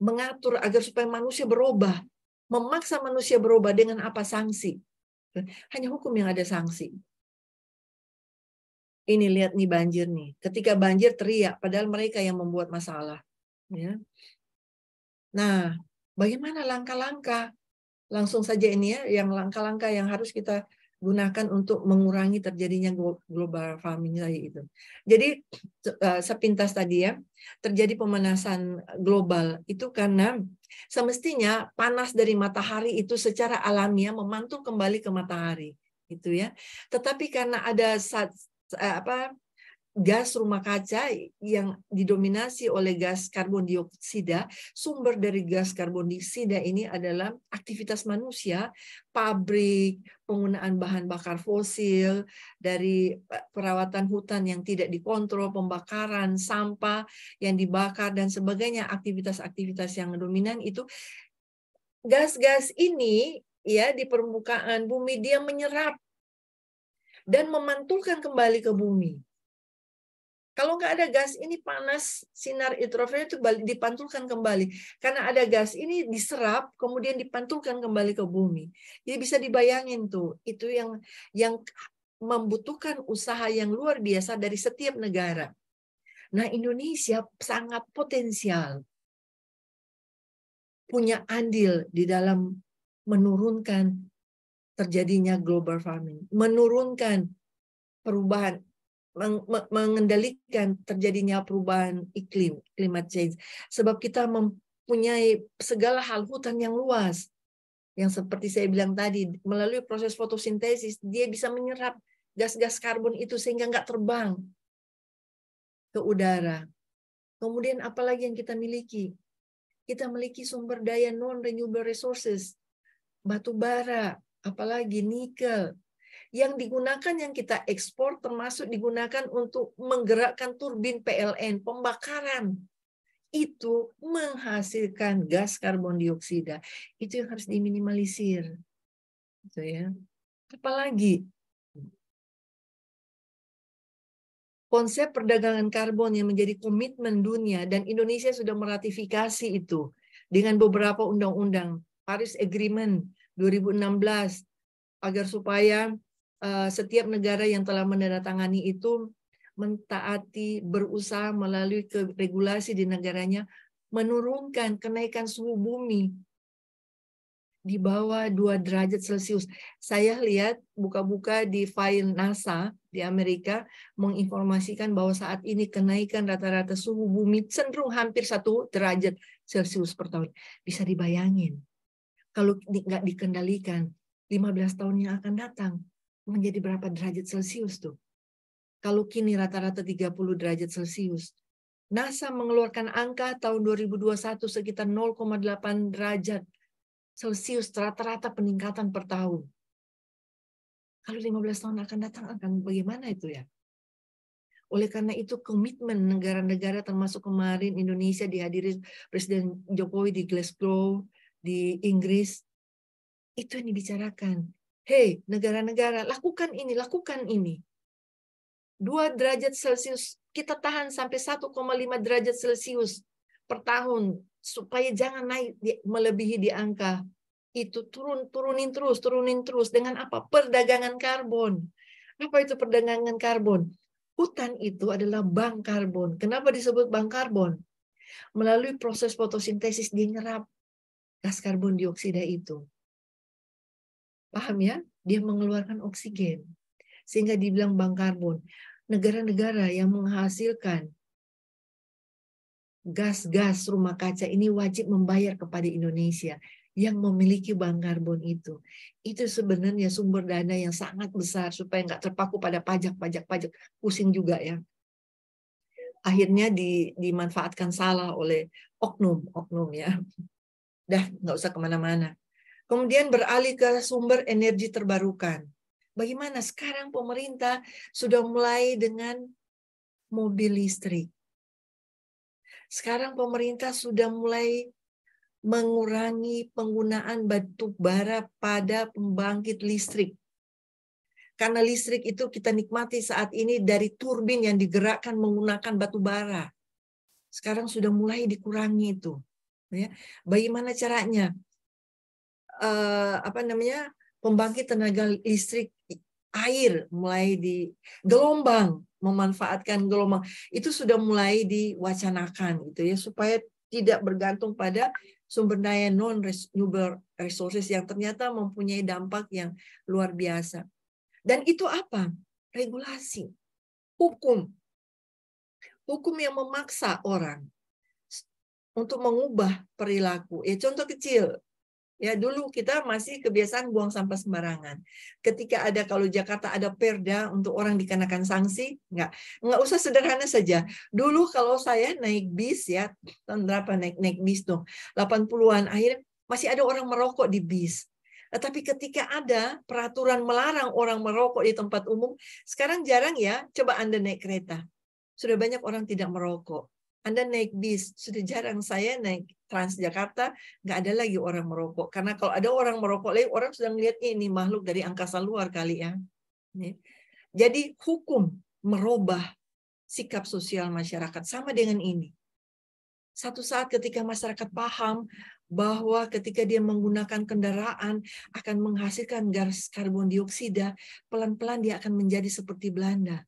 mengatur agar supaya manusia berubah. Memaksa manusia berubah dengan apa sanksi. Hanya hukum yang ada sanksi ini lihat nih banjir nih. Ketika banjir teriak, padahal mereka yang membuat masalah. Ya. Nah, bagaimana langkah-langkah? Langsung saja ini ya, yang langkah-langkah yang harus kita gunakan untuk mengurangi terjadinya global farming lagi itu. Jadi eh, sepintas tadi ya, terjadi pemanasan global itu karena semestinya panas dari matahari itu secara alamiah memantul kembali ke matahari gitu ya. Tetapi karena ada Eh, apa gas rumah kaca yang didominasi oleh gas karbon dioksida, sumber dari gas karbon dioksida ini adalah aktivitas manusia, pabrik, penggunaan bahan bakar fosil, dari eh, perawatan hutan yang tidak dikontrol, pembakaran, sampah yang dibakar dan sebagainya, aktivitas-aktivitas yang dominan itu gas-gas ini ya di permukaan bumi dia menyerap dan memantulkan kembali ke bumi. Kalau nggak ada gas ini panas, sinar ultraviolet itu dipantulkan kembali. Karena ada gas ini diserap, kemudian dipantulkan kembali ke bumi. Jadi bisa dibayangin tuh, itu yang yang membutuhkan usaha yang luar biasa dari setiap negara. Nah Indonesia sangat potensial punya andil di dalam menurunkan terjadinya global farming, menurunkan perubahan, mengendalikan terjadinya perubahan iklim, climate change. Sebab kita mempunyai segala hal hutan yang luas. Yang seperti saya bilang tadi, melalui proses fotosintesis, dia bisa menyerap gas-gas karbon itu sehingga nggak terbang ke udara. Kemudian apalagi yang kita miliki? Kita memiliki sumber daya non-renewable resources, batu bara, apalagi nikel yang digunakan yang kita ekspor termasuk digunakan untuk menggerakkan turbin PLN pembakaran itu menghasilkan gas karbon dioksida itu yang harus diminimalisir itu ya apalagi konsep perdagangan karbon yang menjadi komitmen dunia dan Indonesia sudah meratifikasi itu dengan beberapa undang-undang Paris Agreement 2016 agar supaya eh, setiap negara yang telah menandatangani itu mentaati berusaha melalui regulasi di negaranya menurunkan kenaikan suhu bumi di bawah 2 derajat Celcius. Saya lihat buka-buka di file NASA di Amerika menginformasikan bahwa saat ini kenaikan rata-rata suhu bumi cenderung hampir satu derajat Celcius per tahun. Bisa dibayangin kalau nggak dikendalikan, 15 tahun yang akan datang menjadi berapa derajat Celcius tuh? Kalau kini rata-rata 30 derajat Celcius. NASA mengeluarkan angka tahun 2021 sekitar 0,8 derajat Celcius rata-rata peningkatan per tahun. Kalau 15 tahun akan datang akan bagaimana itu ya? Oleh karena itu komitmen negara-negara termasuk kemarin Indonesia dihadiri Presiden Jokowi di Glasgow di Inggris itu yang dibicarakan. Hei, negara-negara, lakukan ini, lakukan ini. Dua derajat Celcius, kita tahan sampai 1,5 derajat Celcius per tahun supaya jangan naik melebihi di angka itu turun turunin terus turunin terus dengan apa perdagangan karbon apa itu perdagangan karbon hutan itu adalah bank karbon kenapa disebut bank karbon melalui proses fotosintesis dia nyerap gas karbon dioksida itu. Paham ya? Dia mengeluarkan oksigen. Sehingga dibilang bank karbon. Negara-negara yang menghasilkan gas-gas rumah kaca ini wajib membayar kepada Indonesia yang memiliki bank karbon itu. Itu sebenarnya sumber dana yang sangat besar supaya nggak terpaku pada pajak-pajak-pajak. Pusing juga ya. Akhirnya di, dimanfaatkan salah oleh oknum-oknum ya dah nggak usah kemana-mana. Kemudian beralih ke sumber energi terbarukan. Bagaimana sekarang pemerintah sudah mulai dengan mobil listrik. Sekarang pemerintah sudah mulai mengurangi penggunaan batu bara pada pembangkit listrik. Karena listrik itu kita nikmati saat ini dari turbin yang digerakkan menggunakan batu bara. Sekarang sudah mulai dikurangi itu ya bagaimana caranya uh, apa namanya pembangkit tenaga listrik air mulai di gelombang memanfaatkan gelombang itu sudah mulai diwacanakan gitu ya supaya tidak bergantung pada sumber daya non renewable resources yang ternyata mempunyai dampak yang luar biasa. Dan itu apa? Regulasi, hukum. Hukum yang memaksa orang untuk mengubah perilaku. Ya contoh kecil. Ya dulu kita masih kebiasaan buang sampah sembarangan. Ketika ada kalau Jakarta ada perda untuk orang dikenakan sanksi, nggak nggak usah sederhana saja. Dulu kalau saya naik bis ya tahun berapa naik naik bis tuh 80-an akhir masih ada orang merokok di bis. Tetapi nah, ketika ada peraturan melarang orang merokok di tempat umum, sekarang jarang ya. Coba Anda naik kereta. Sudah banyak orang tidak merokok. Anda naik bis, sudah jarang saya naik Transjakarta, nggak ada lagi orang merokok. Karena kalau ada orang merokok lagi, orang sudah melihat ini makhluk dari angkasa luar kali ya. Jadi hukum merubah sikap sosial masyarakat sama dengan ini. Satu saat ketika masyarakat paham bahwa ketika dia menggunakan kendaraan akan menghasilkan gas karbon dioksida, pelan-pelan dia akan menjadi seperti Belanda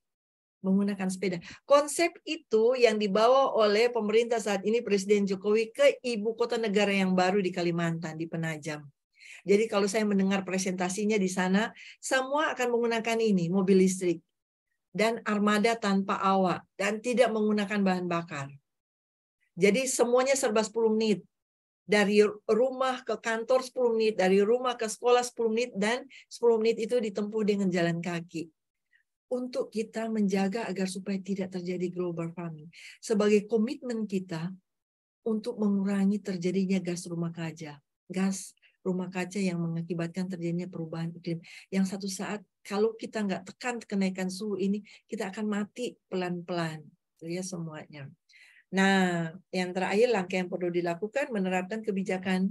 menggunakan sepeda. Konsep itu yang dibawa oleh pemerintah saat ini Presiden Jokowi ke ibu kota negara yang baru di Kalimantan di Penajam. Jadi kalau saya mendengar presentasinya di sana, semua akan menggunakan ini, mobil listrik dan armada tanpa awak dan tidak menggunakan bahan bakar. Jadi semuanya serba 10 menit. Dari rumah ke kantor 10 menit, dari rumah ke sekolah 10 menit dan 10 menit itu ditempuh dengan jalan kaki untuk kita menjaga agar supaya tidak terjadi global farming. Sebagai komitmen kita untuk mengurangi terjadinya gas rumah kaca, gas rumah kaca yang mengakibatkan terjadinya perubahan iklim. Yang satu saat kalau kita nggak tekan kenaikan suhu ini, kita akan mati pelan-pelan, ya semuanya. Nah, yang terakhir langkah yang perlu dilakukan menerapkan kebijakan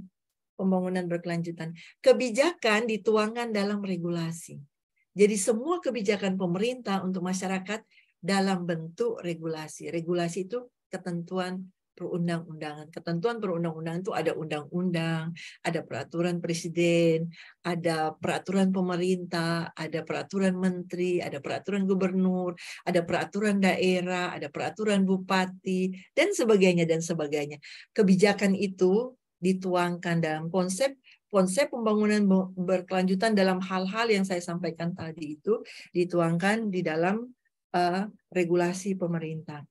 pembangunan berkelanjutan. Kebijakan dituangkan dalam regulasi. Jadi semua kebijakan pemerintah untuk masyarakat dalam bentuk regulasi. Regulasi itu ketentuan perundang-undangan. Ketentuan perundang-undangan itu ada undang-undang, ada peraturan presiden, ada peraturan pemerintah, ada peraturan menteri, ada peraturan gubernur, ada peraturan daerah, ada peraturan bupati, dan sebagainya dan sebagainya. Kebijakan itu dituangkan dalam konsep konsep pembangunan berkelanjutan dalam hal-hal yang saya sampaikan tadi itu dituangkan di dalam uh, regulasi pemerintah.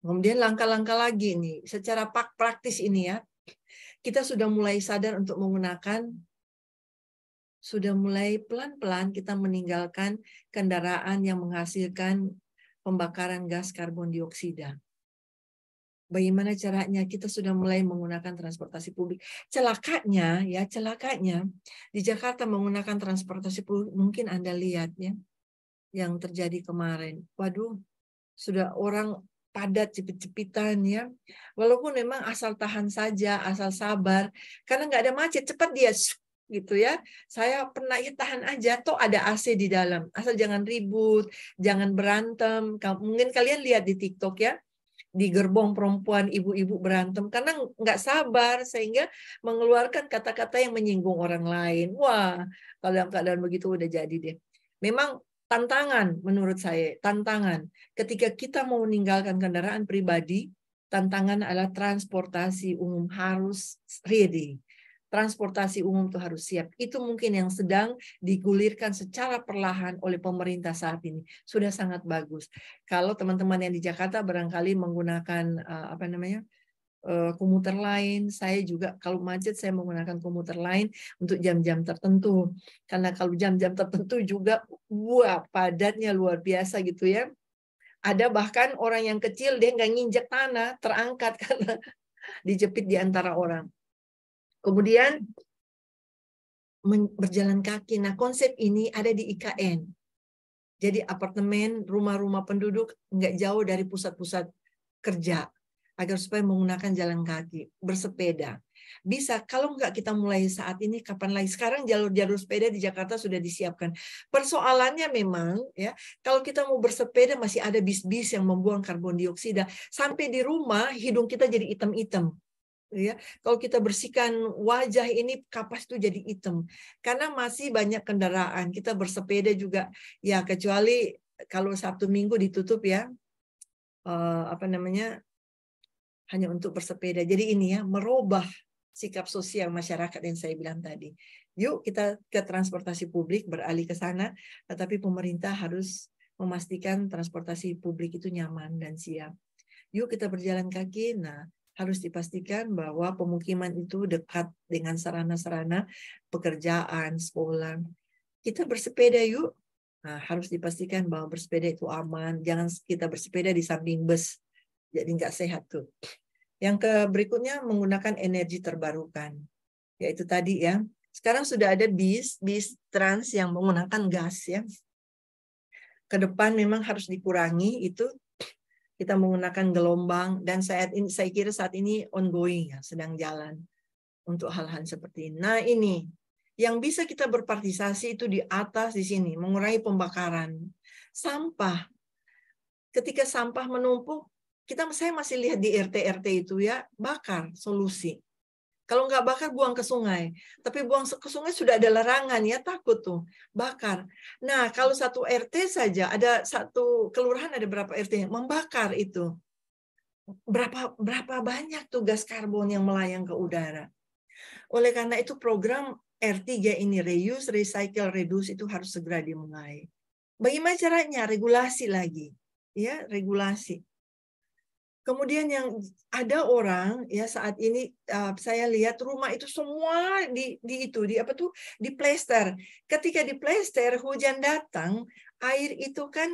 Kemudian langkah-langkah lagi nih, secara praktis ini ya, kita sudah mulai sadar untuk menggunakan, sudah mulai pelan-pelan kita meninggalkan kendaraan yang menghasilkan pembakaran gas karbon dioksida bagaimana caranya kita sudah mulai menggunakan transportasi publik. Celakanya ya, celakanya di Jakarta menggunakan transportasi publik mungkin Anda lihat ya yang terjadi kemarin. Waduh, sudah orang padat cepet-cepitan ya. Walaupun memang asal tahan saja, asal sabar karena nggak ada macet, cepat dia gitu ya. Saya pernah ya tahan aja, toh ada AC di dalam. Asal jangan ribut, jangan berantem. Mungkin kalian lihat di TikTok ya di gerbong perempuan ibu-ibu berantem karena nggak sabar sehingga mengeluarkan kata-kata yang menyinggung orang lain. Wah, kalau yang keadaan begitu udah jadi deh. Memang tantangan menurut saya, tantangan ketika kita mau meninggalkan kendaraan pribadi, tantangan adalah transportasi umum harus ready transportasi umum itu harus siap. Itu mungkin yang sedang digulirkan secara perlahan oleh pemerintah saat ini. Sudah sangat bagus. Kalau teman-teman yang di Jakarta barangkali menggunakan eh, apa namanya? Eh, komuter lain. Saya juga kalau macet saya menggunakan komuter lain untuk jam-jam tertentu. Karena kalau jam-jam tertentu juga wah padatnya luar biasa gitu ya. Ada bahkan orang yang kecil dia nggak nginjek tanah terangkat karena dijepit di antara orang. Kemudian berjalan kaki. Nah, konsep ini ada di IKN. Jadi apartemen, rumah-rumah penduduk nggak jauh dari pusat-pusat kerja agar supaya menggunakan jalan kaki, bersepeda. Bisa, kalau nggak kita mulai saat ini, kapan lagi? Sekarang jalur-jalur sepeda di Jakarta sudah disiapkan. Persoalannya memang, ya kalau kita mau bersepeda masih ada bis-bis yang membuang karbon dioksida. Sampai di rumah, hidung kita jadi hitam-hitam ya kalau kita bersihkan wajah ini kapas itu jadi hitam karena masih banyak kendaraan kita bersepeda juga ya kecuali kalau sabtu minggu ditutup ya eh, apa namanya hanya untuk bersepeda jadi ini ya merubah sikap sosial masyarakat yang saya bilang tadi yuk kita ke transportasi publik beralih ke sana tetapi pemerintah harus memastikan transportasi publik itu nyaman dan siap yuk kita berjalan kaki nah harus dipastikan bahwa pemukiman itu dekat dengan sarana-sarana pekerjaan, sekolah. Kita bersepeda yuk. Nah, harus dipastikan bahwa bersepeda itu aman. Jangan kita bersepeda di samping bus. Jadi nggak sehat tuh. Yang ke berikutnya menggunakan energi terbarukan. Yaitu tadi ya. Sekarang sudah ada bis, bis trans yang menggunakan gas ya ke depan memang harus dikurangi itu kita menggunakan gelombang dan saat ini saya kira saat ini ongoing ya sedang jalan untuk hal-hal seperti ini. Nah ini yang bisa kita berpartisipasi itu di atas di sini mengurangi pembakaran sampah. Ketika sampah menumpuk, kita saya masih lihat di RT RT itu ya bakar solusi. Kalau nggak bakar, buang ke sungai. Tapi buang ke sungai sudah ada larangan, ya takut tuh. Bakar. Nah, kalau satu RT saja, ada satu kelurahan ada berapa RT yang membakar itu. Berapa, berapa banyak tugas karbon yang melayang ke udara. Oleh karena itu program R3 ini, reuse, recycle, reduce, itu harus segera dimulai. Bagaimana caranya? Regulasi lagi. ya Regulasi Kemudian yang ada orang ya saat ini uh, saya lihat rumah itu semua di, di itu di apa tuh di plester. Ketika di plester hujan datang, air itu kan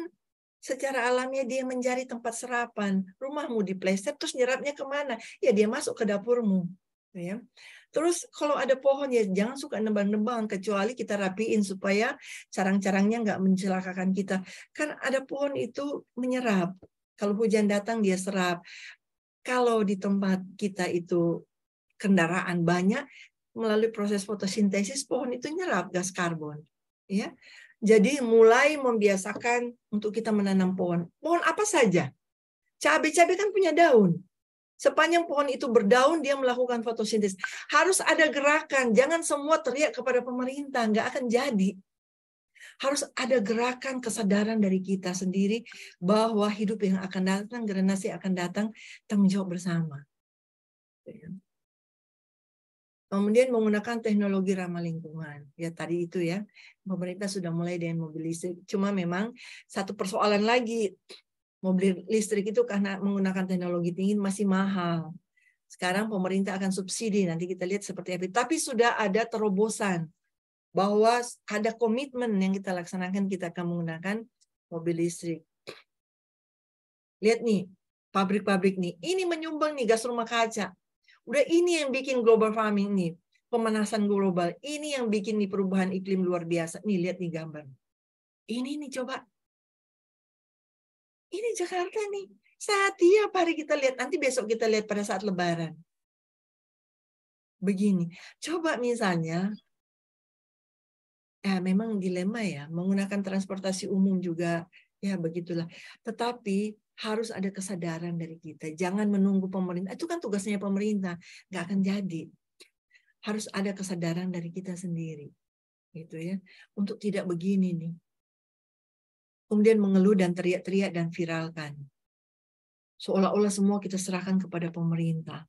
secara alamnya dia mencari tempat serapan. Rumahmu di plester terus nyerapnya kemana? Ya dia masuk ke dapurmu. Ya. Terus kalau ada pohon ya jangan suka nebang-nebang kecuali kita rapiin supaya carang-carangnya nggak mencelakakan kita. Kan ada pohon itu menyerap kalau hujan datang dia serap. Kalau di tempat kita itu kendaraan banyak, melalui proses fotosintesis pohon itu nyerap gas karbon. Ya, jadi mulai membiasakan untuk kita menanam pohon. Pohon apa saja? Cabai-cabai kan punya daun. Sepanjang pohon itu berdaun, dia melakukan fotosintesis. Harus ada gerakan. Jangan semua teriak kepada pemerintah. Nggak akan jadi harus ada gerakan kesadaran dari kita sendiri bahwa hidup yang akan datang, generasi akan datang, tanggung jawab bersama. Ya kan? Kemudian menggunakan teknologi ramah lingkungan. Ya tadi itu ya, pemerintah sudah mulai dengan mobil listrik. Cuma memang satu persoalan lagi, mobil listrik itu karena menggunakan teknologi tinggi masih mahal. Sekarang pemerintah akan subsidi, nanti kita lihat seperti apa. Tapi sudah ada terobosan bahwa ada komitmen yang kita laksanakan kita akan menggunakan mobil listrik. Lihat nih, pabrik-pabrik nih, ini menyumbang nih gas rumah kaca. Udah ini yang bikin global farming nih, pemanasan global. Ini yang bikin nih perubahan iklim luar biasa. Nih lihat nih gambar. Ini nih coba. Ini Jakarta nih. saat tiap hari kita lihat, nanti besok kita lihat pada saat lebaran. Begini, coba misalnya ya memang dilema ya menggunakan transportasi umum juga ya begitulah tetapi harus ada kesadaran dari kita jangan menunggu pemerintah itu kan tugasnya pemerintah nggak akan jadi harus ada kesadaran dari kita sendiri gitu ya untuk tidak begini nih kemudian mengeluh dan teriak-teriak dan viralkan seolah-olah semua kita serahkan kepada pemerintah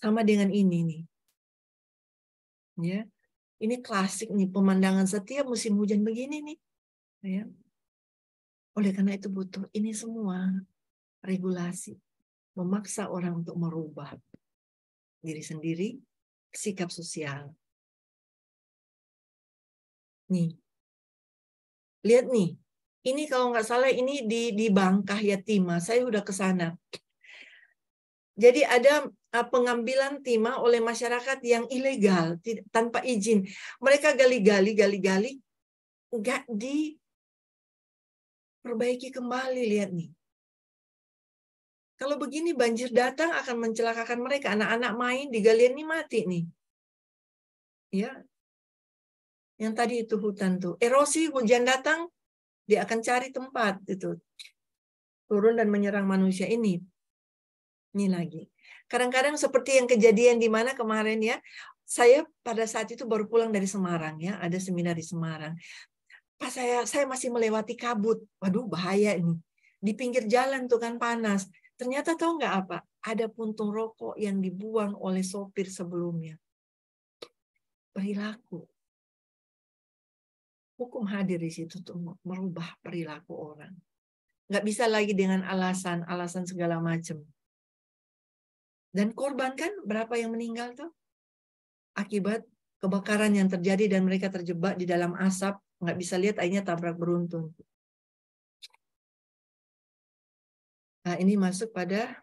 sama dengan ini nih ya ini klasik nih pemandangan setiap musim hujan begini nih. Ya. Oleh karena itu butuh ini semua regulasi memaksa orang untuk merubah diri sendiri, sikap sosial. Nih, lihat nih, ini kalau nggak salah ini di di Bangkah Yatima. Saya udah ke sana. Jadi ada Eh, pengambilan timah oleh masyarakat yang ilegal tanpa izin. Mereka gali-gali, gali-gali, nggak diperbaiki kembali. Lihat nih. Kalau begini banjir datang akan mencelakakan mereka. Anak-anak main di galian ini mati nih. Ya. Yang tadi itu hutan tuh. Erosi hujan datang, dia akan cari tempat itu. Turun dan menyerang manusia ini. Ini lagi kadang-kadang seperti yang kejadian di mana kemarin ya saya pada saat itu baru pulang dari Semarang ya ada seminar di Semarang pas saya saya masih melewati kabut waduh bahaya ini di pinggir jalan tuh kan panas ternyata tahu nggak apa ada puntung rokok yang dibuang oleh sopir sebelumnya perilaku hukum hadir di situ tuh merubah perilaku orang nggak bisa lagi dengan alasan alasan segala macam dan korban kan berapa yang meninggal tuh? Akibat kebakaran yang terjadi dan mereka terjebak di dalam asap, nggak bisa lihat akhirnya tabrak beruntun. Nah, ini masuk pada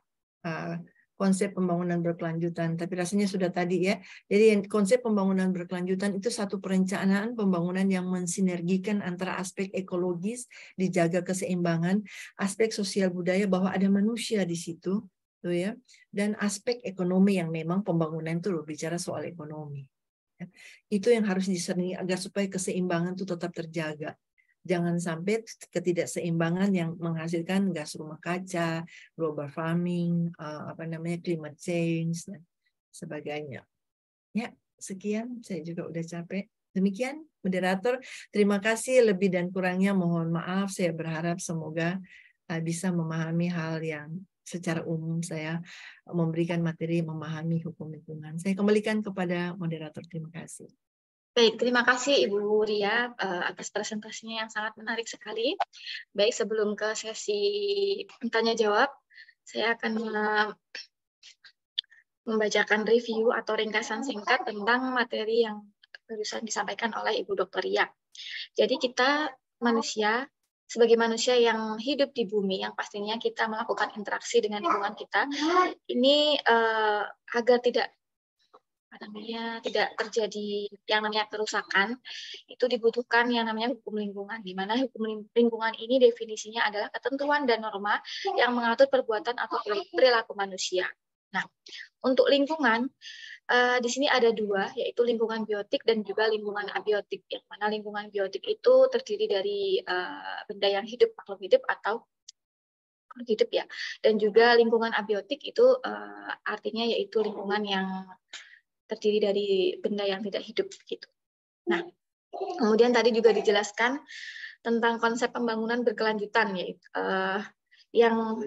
uh, konsep pembangunan berkelanjutan. Tapi rasanya sudah tadi ya. Jadi konsep pembangunan berkelanjutan itu satu perencanaan pembangunan yang mensinergikan antara aspek ekologis, dijaga keseimbangan, aspek sosial budaya bahwa ada manusia di situ, tuh gitu ya dan aspek ekonomi yang memang pembangunan itu berbicara bicara soal ekonomi ya. itu yang harus diserni agar supaya keseimbangan itu tetap terjaga jangan sampai ketidakseimbangan yang menghasilkan gas rumah kaca global farming eh, apa namanya climate change dan sebagainya ya sekian saya juga udah capek demikian moderator terima kasih lebih dan kurangnya mohon maaf saya berharap semoga eh, bisa memahami hal yang secara umum saya memberikan materi memahami hukum lingkungan. Saya kembalikan kepada moderator. Terima kasih. Baik, terima kasih Ibu Ria eh, atas presentasinya yang sangat menarik sekali. Baik, sebelum ke sesi tanya jawab, saya akan membacakan review atau ringkasan singkat tentang materi yang barusan disampaikan oleh Ibu Dr. Ria. Jadi kita manusia sebagai manusia yang hidup di bumi, yang pastinya kita melakukan interaksi dengan ya. lingkungan kita, ini uh, agar tidak apa namanya tidak terjadi yang namanya kerusakan itu dibutuhkan yang namanya hukum lingkungan di mana hukum lingkungan ini definisinya adalah ketentuan dan norma yang mengatur perbuatan atau perilaku manusia. Nah, untuk lingkungan uh, di sini ada dua, yaitu lingkungan biotik dan juga lingkungan abiotik. Yang mana lingkungan biotik itu terdiri dari uh, benda yang hidup, makhluk hidup atau makhluk hidup ya. Dan juga lingkungan abiotik itu uh, artinya yaitu lingkungan yang terdiri dari benda yang tidak hidup gitu. Nah, kemudian tadi juga dijelaskan tentang konsep pembangunan berkelanjutan yaitu uh, yang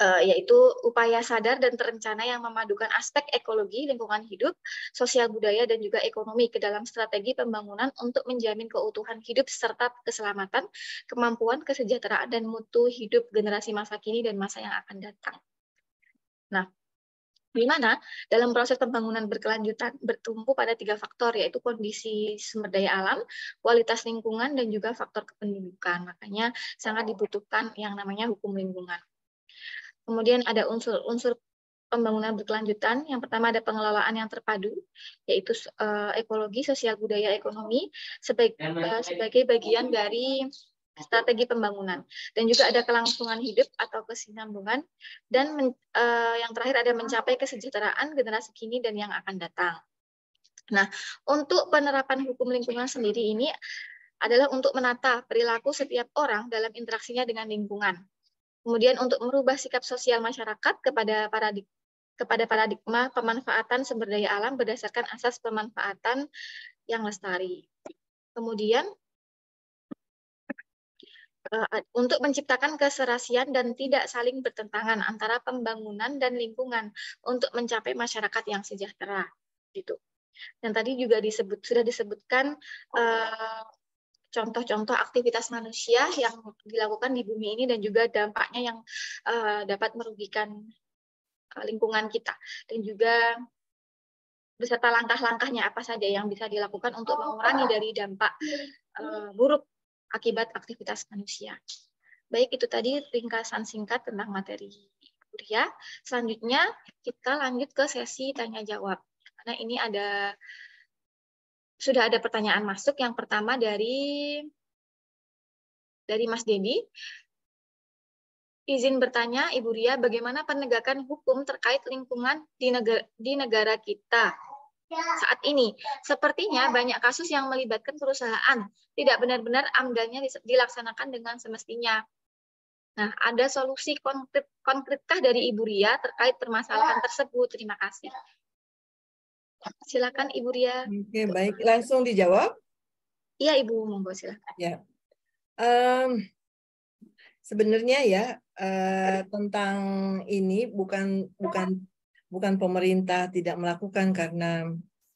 Eh, yaitu upaya sadar dan terencana yang memadukan aspek ekologi, lingkungan hidup, sosial budaya, dan juga ekonomi ke dalam strategi pembangunan untuk menjamin keutuhan hidup serta keselamatan, kemampuan, kesejahteraan, dan mutu hidup generasi masa kini dan masa yang akan datang. Nah, di mana dalam proses pembangunan berkelanjutan bertumpu pada tiga faktor yaitu kondisi sumber daya alam, kualitas lingkungan dan juga faktor kependudukan. Makanya sangat dibutuhkan yang namanya hukum lingkungan. Kemudian ada unsur-unsur pembangunan berkelanjutan. Yang pertama ada pengelolaan yang terpadu, yaitu eh, ekologi, sosial budaya, ekonomi sebagai, eh, sebagai bagian dari strategi pembangunan. Dan juga ada kelangsungan hidup atau kesinambungan. Dan eh, yang terakhir ada mencapai kesejahteraan generasi kini dan yang akan datang. Nah, untuk penerapan hukum lingkungan sendiri ini adalah untuk menata perilaku setiap orang dalam interaksinya dengan lingkungan. Kemudian untuk merubah sikap sosial masyarakat kepada paradig kepada paradigma pemanfaatan sumber daya alam berdasarkan asas pemanfaatan yang lestari. Kemudian eh, untuk menciptakan keserasian dan tidak saling bertentangan antara pembangunan dan lingkungan untuk mencapai masyarakat yang sejahtera gitu. Dan tadi juga disebut sudah disebutkan eh, contoh-contoh aktivitas manusia yang dilakukan di bumi ini dan juga dampaknya yang uh, dapat merugikan eh, lingkungan kita dan juga beserta langkah-langkahnya apa saja yang bisa dilakukan untuk oh, mengurangi dari dampak uh, buruk akibat aktivitas manusia. Baik itu tadi ringkasan singkat tentang materi kuliah. Selanjutnya kita lanjut ke sesi tanya jawab. Karena ini ada sudah ada pertanyaan masuk. Yang pertama dari dari Mas Dedi. Izin bertanya, Ibu Ria, bagaimana penegakan hukum terkait lingkungan di negara, di negara kita saat ini? Sepertinya banyak kasus yang melibatkan perusahaan, tidak benar-benar amdalnya dilaksanakan dengan semestinya. Nah, ada solusi konkret, konkretkah dari Ibu Ria terkait permasalahan tersebut? Terima kasih. Silakan Ibu Ria. Oke, baik. Langsung dijawab? Iya, Ibu, monggo silakan. Ya. Um, sebenarnya ya uh, tentang ini bukan bukan bukan pemerintah tidak melakukan karena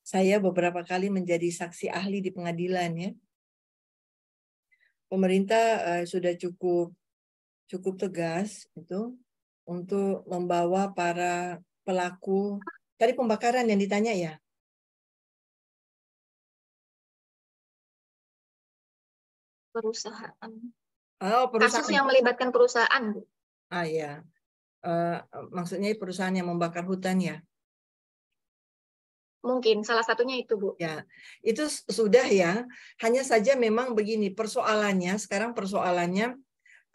saya beberapa kali menjadi saksi ahli di pengadilan ya. Pemerintah uh, sudah cukup cukup tegas itu untuk membawa para pelaku Tadi pembakaran yang ditanya ya. Perusahaan. Oh, perusahaan. Kasus yang melibatkan perusahaan, Bu. Ah ya. Uh, maksudnya perusahaan yang membakar hutan ya. Mungkin salah satunya itu, Bu. Ya. Itu sudah ya. Hanya saja memang begini, persoalannya sekarang persoalannya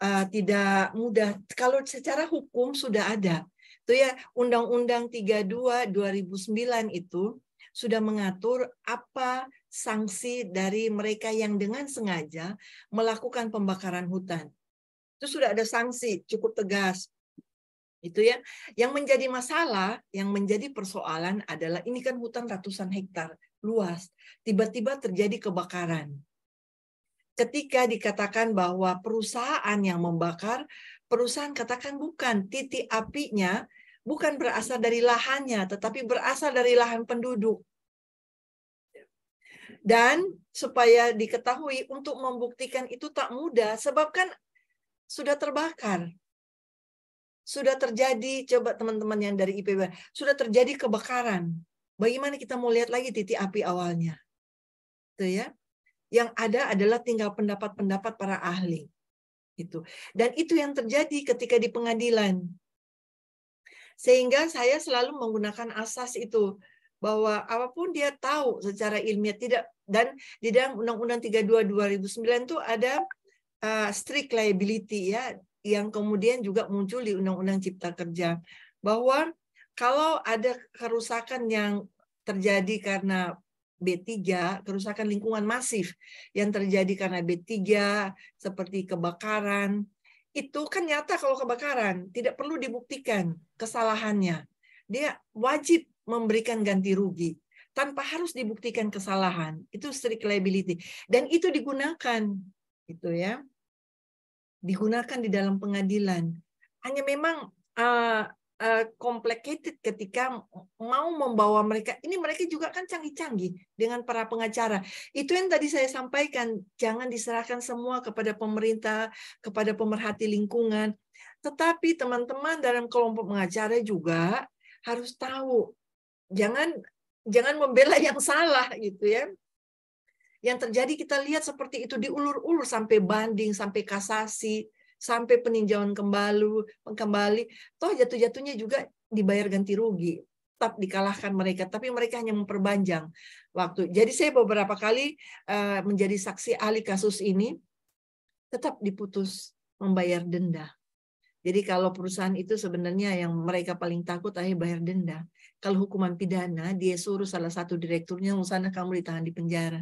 uh, tidak mudah. Kalau secara hukum sudah ada, itu ya Undang-Undang 32 2009 itu sudah mengatur apa sanksi dari mereka yang dengan sengaja melakukan pembakaran hutan. Itu sudah ada sanksi cukup tegas. Itu ya. Yang menjadi masalah, yang menjadi persoalan adalah ini kan hutan ratusan hektar luas, tiba-tiba terjadi kebakaran ketika dikatakan bahwa perusahaan yang membakar perusahaan katakan bukan titik apinya bukan berasal dari lahannya tetapi berasal dari lahan penduduk dan supaya diketahui untuk membuktikan itu tak mudah sebab kan sudah terbakar sudah terjadi coba teman-teman yang dari IPB sudah terjadi kebakaran bagaimana kita mau lihat lagi titik api awalnya itu ya yang ada adalah tinggal pendapat-pendapat para ahli itu dan itu yang terjadi ketika di pengadilan sehingga saya selalu menggunakan asas itu bahwa apapun dia tahu secara ilmiah tidak dan di dalam Undang-Undang 32 2009 itu ada uh, strict liability ya yang kemudian juga muncul di Undang-Undang Cipta Kerja bahwa kalau ada kerusakan yang terjadi karena B3, kerusakan lingkungan masif yang terjadi karena B3 seperti kebakaran, itu kan nyata kalau kebakaran, tidak perlu dibuktikan kesalahannya. Dia wajib memberikan ganti rugi tanpa harus dibuktikan kesalahan. Itu strict liability dan itu digunakan gitu ya. Digunakan di dalam pengadilan. Hanya memang uh, Eh, complicated ketika mau membawa mereka. Ini mereka juga kan canggih-canggih dengan para pengacara. Itu yang tadi saya sampaikan, jangan diserahkan semua kepada pemerintah, kepada pemerhati lingkungan. Tetapi teman-teman dalam kelompok pengacara juga harus tahu, jangan jangan membela yang salah gitu ya. Yang terjadi kita lihat seperti itu diulur-ulur sampai banding, sampai kasasi sampai peninjauan kembali, kembali, toh jatuh-jatuhnya juga dibayar ganti rugi tetap dikalahkan mereka, tapi mereka hanya memperpanjang waktu. Jadi saya beberapa kali eh, menjadi saksi ahli kasus ini, tetap diputus membayar denda. Jadi kalau perusahaan itu sebenarnya yang mereka paling takut akhirnya bayar denda. Kalau hukuman pidana, dia suruh salah satu direkturnya, sana kamu ditahan di penjara.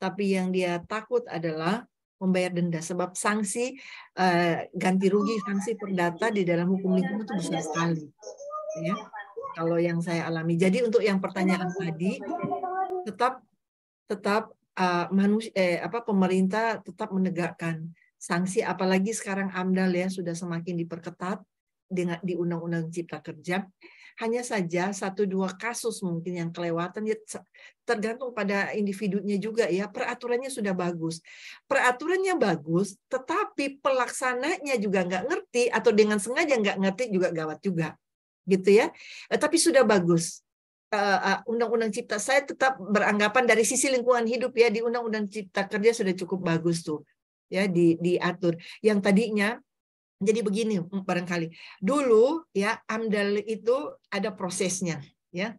Tapi yang dia takut adalah membayar denda sebab sanksi uh, ganti rugi sanksi perdata di dalam hukum lingkungan itu besar sekali ya kalau yang saya alami jadi untuk yang pertanyaan tadi tetap tetap uh, eh, manusia eh, apa pemerintah tetap menegakkan sanksi apalagi sekarang AMDAL ya sudah semakin diperketat dengan di undang-undang cipta kerja hanya saja satu dua kasus mungkin yang kelewatan ya tergantung pada individunya juga ya. Peraturannya sudah bagus. Peraturannya bagus, tetapi pelaksananya juga nggak ngerti atau dengan sengaja nggak ngerti juga gawat juga. Gitu ya. Eh, tapi sudah bagus eh, eh, undang-undang cipta saya tetap beranggapan dari sisi lingkungan hidup ya di undang-undang cipta kerja sudah cukup bagus tuh ya di diatur yang tadinya jadi begini mm, barangkali. Dulu ya amdal itu ada prosesnya ya.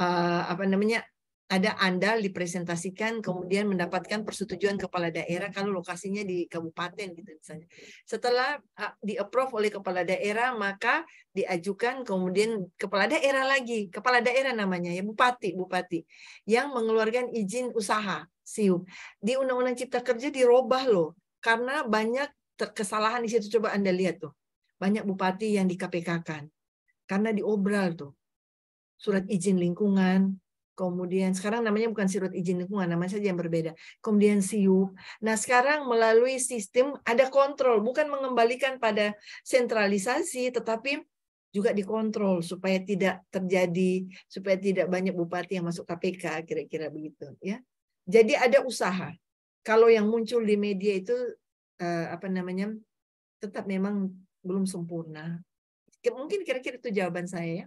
Uh, apa namanya? ada andal dipresentasikan kemudian mendapatkan persetujuan kepala daerah kalau lokasinya di kabupaten gitu misalnya. Setelah uh, eh, di approve oleh kepala daerah maka diajukan kemudian kepala daerah lagi, kepala daerah namanya ya bupati, bupati yang mengeluarkan izin usaha SIUP. Di Undang-Undang Cipta Kerja dirubah loh karena banyak kesalahan di situ coba Anda lihat tuh. Banyak bupati yang di KPK-kan. Karena diobral tuh. Surat izin lingkungan, kemudian sekarang namanya bukan surat izin lingkungan, namanya saja yang berbeda. Kemudian SIUP. Nah, sekarang melalui sistem ada kontrol, bukan mengembalikan pada sentralisasi, tetapi juga dikontrol supaya tidak terjadi supaya tidak banyak bupati yang masuk KPK kira-kira begitu ya. Jadi ada usaha. Kalau yang muncul di media itu uh, apa namanya tetap memang belum sempurna. Mungkin kira-kira itu jawaban saya ya.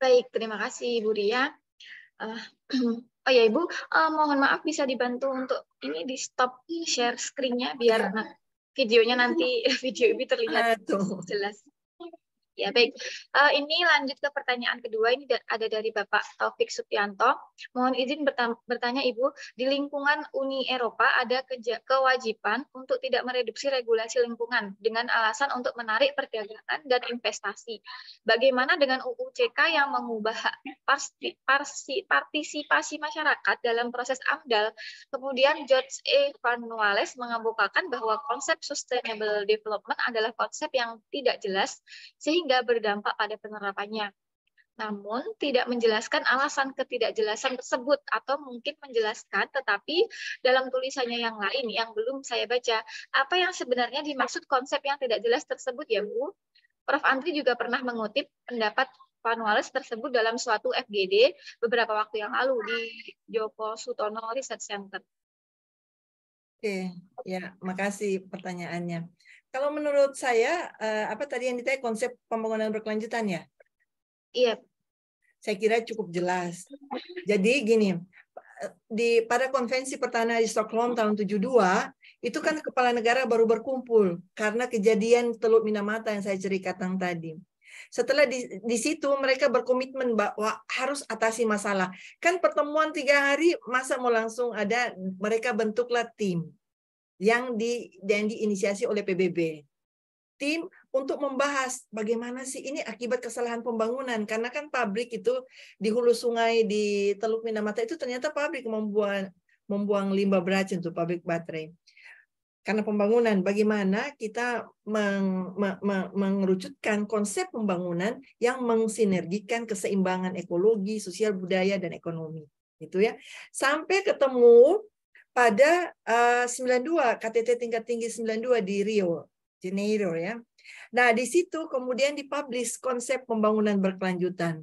Baik, terima kasih Bu Ria. Uh, oh ya Ibu, uh, mohon maaf bisa dibantu untuk ini di stop share screen-nya biar ya. videonya nanti video Ibu terlihat Aduh. jelas. Ya baik, uh, ini lanjut ke pertanyaan kedua ini ada dari Bapak Taufik Supianto. Mohon izin bertanya Ibu, di lingkungan Uni Eropa ada kewajiban untuk tidak mereduksi regulasi lingkungan dengan alasan untuk menarik perdagangan dan investasi. Bagaimana dengan UU UUCK yang mengubah parsi, parsi, partisipasi masyarakat dalam proses AMDAL? Kemudian George E. Van Wales mengemukakan bahwa konsep sustainable development adalah konsep yang tidak jelas sehingga sehingga berdampak pada penerapannya. Namun, tidak menjelaskan alasan ketidakjelasan tersebut atau mungkin menjelaskan, tetapi dalam tulisannya yang lain yang belum saya baca, apa yang sebenarnya dimaksud konsep yang tidak jelas tersebut ya Bu? Prof. Andri juga pernah mengutip pendapat Van Wales tersebut dalam suatu FGD beberapa waktu yang lalu di Joko Sutono Research Center. Oke, ya, makasih pertanyaannya. Kalau menurut saya, eh, apa tadi yang ditanya konsep pembangunan berkelanjutan ya? Iya. Saya kira cukup jelas. Jadi gini, eh, di pada konvensi pertahanan di Stockholm tahun 72 itu kan kepala negara baru berkumpul karena kejadian Teluk Minamata yang saya ceritakan tadi. Setelah di, di situ mereka berkomitmen bahwa harus atasi masalah. Kan pertemuan tiga hari masa mau langsung ada mereka bentuklah tim yang di yang diinisiasi oleh PBB. Tim untuk membahas bagaimana sih ini akibat kesalahan pembangunan karena kan pabrik itu di hulu sungai di Teluk Minamata itu ternyata pabrik membuang membuang limbah beracun tuh pabrik baterai. Karena pembangunan, bagaimana kita meng, me, me, mengerucutkan konsep pembangunan yang mensinergikan keseimbangan ekologi, sosial budaya dan ekonomi, gitu ya. Sampai ketemu pada uh, 92 KTT tingkat tinggi 92 di Rio Janeiro ya. Nah, di situ kemudian dipublish konsep pembangunan berkelanjutan.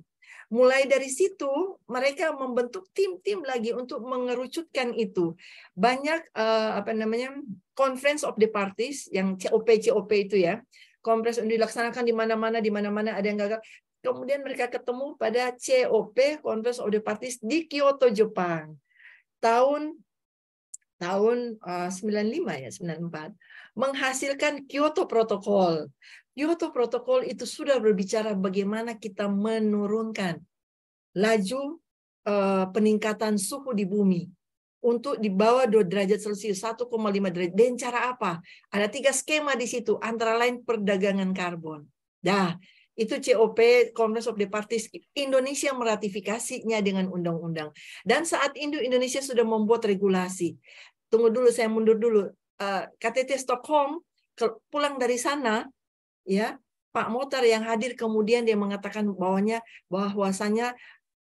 Mulai dari situ mereka membentuk tim-tim lagi untuk mengerucutkan itu. Banyak uh, apa namanya? Conference of the Parties yang COP COP itu ya. yang dilaksanakan di mana-mana di mana-mana ada yang gagal. Kemudian mereka ketemu pada COP Conference of the Parties di Kyoto, Jepang. Tahun tahun eh, uh, 95 ya 94 menghasilkan Kyoto Protocol. Kyoto Protocol itu sudah berbicara bagaimana kita menurunkan laju eh, peningkatan suhu di bumi untuk di bawah 2 derajat Celcius 1,5 derajat. Dan cara apa? Ada tiga skema di situ antara lain perdagangan karbon. Dah, itu COP Conference of the Parties Indonesia meratifikasinya dengan undang-undang dan saat Indo Indonesia sudah membuat regulasi tunggu dulu saya mundur dulu eh, KTT Stockholm pulang dari sana ya Pak Motor yang hadir kemudian dia mengatakan bahwanya bahwasanya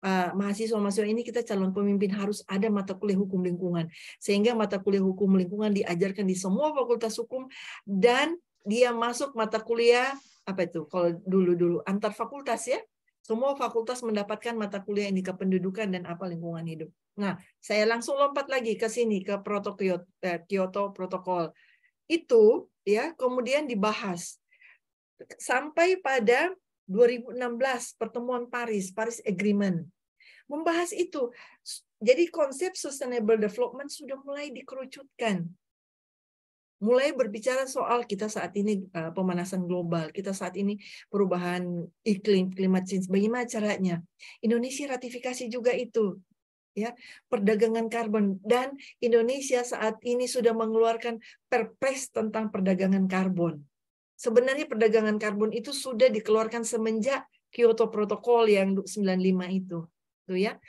eh, mahasiswa-mahasiswa ini kita calon pemimpin harus ada mata kuliah hukum lingkungan sehingga mata kuliah hukum lingkungan diajarkan di semua fakultas hukum dan dia masuk mata kuliah apa itu kalau dulu dulu antar fakultas ya semua fakultas mendapatkan mata kuliah ini kependudukan dan apa lingkungan hidup Nah, saya langsung lompat lagi ke sini ke eh, protokol Kyoto Protocol. Itu ya kemudian dibahas sampai pada 2016 pertemuan Paris, Paris Agreement. Membahas itu. Jadi konsep sustainable development sudah mulai dikerucutkan. Mulai berbicara soal kita saat ini eh, pemanasan global, kita saat ini perubahan iklim, climate change, bagaimana caranya. Indonesia ratifikasi juga itu ya perdagangan karbon dan Indonesia saat ini sudah mengeluarkan perpres tentang perdagangan karbon. Sebenarnya perdagangan karbon itu sudah dikeluarkan semenjak Kyoto Protocol yang 95 itu, tuh ya.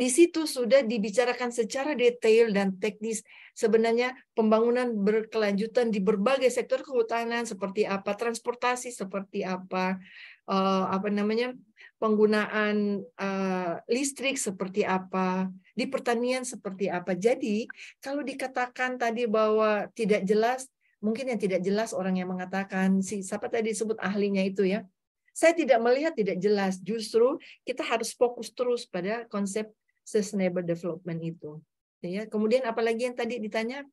Di situ sudah dibicarakan secara detail dan teknis sebenarnya pembangunan berkelanjutan di berbagai sektor kehutanan seperti apa, transportasi seperti apa, eh, apa namanya penggunaan uh, listrik seperti apa, di pertanian seperti apa. Jadi, kalau dikatakan tadi bahwa tidak jelas, mungkin yang tidak jelas orang yang mengatakan si siapa tadi disebut ahlinya itu ya. Saya tidak melihat tidak jelas, justru kita harus fokus terus pada konsep sustainable development itu. Ya, kemudian apalagi yang tadi ditanya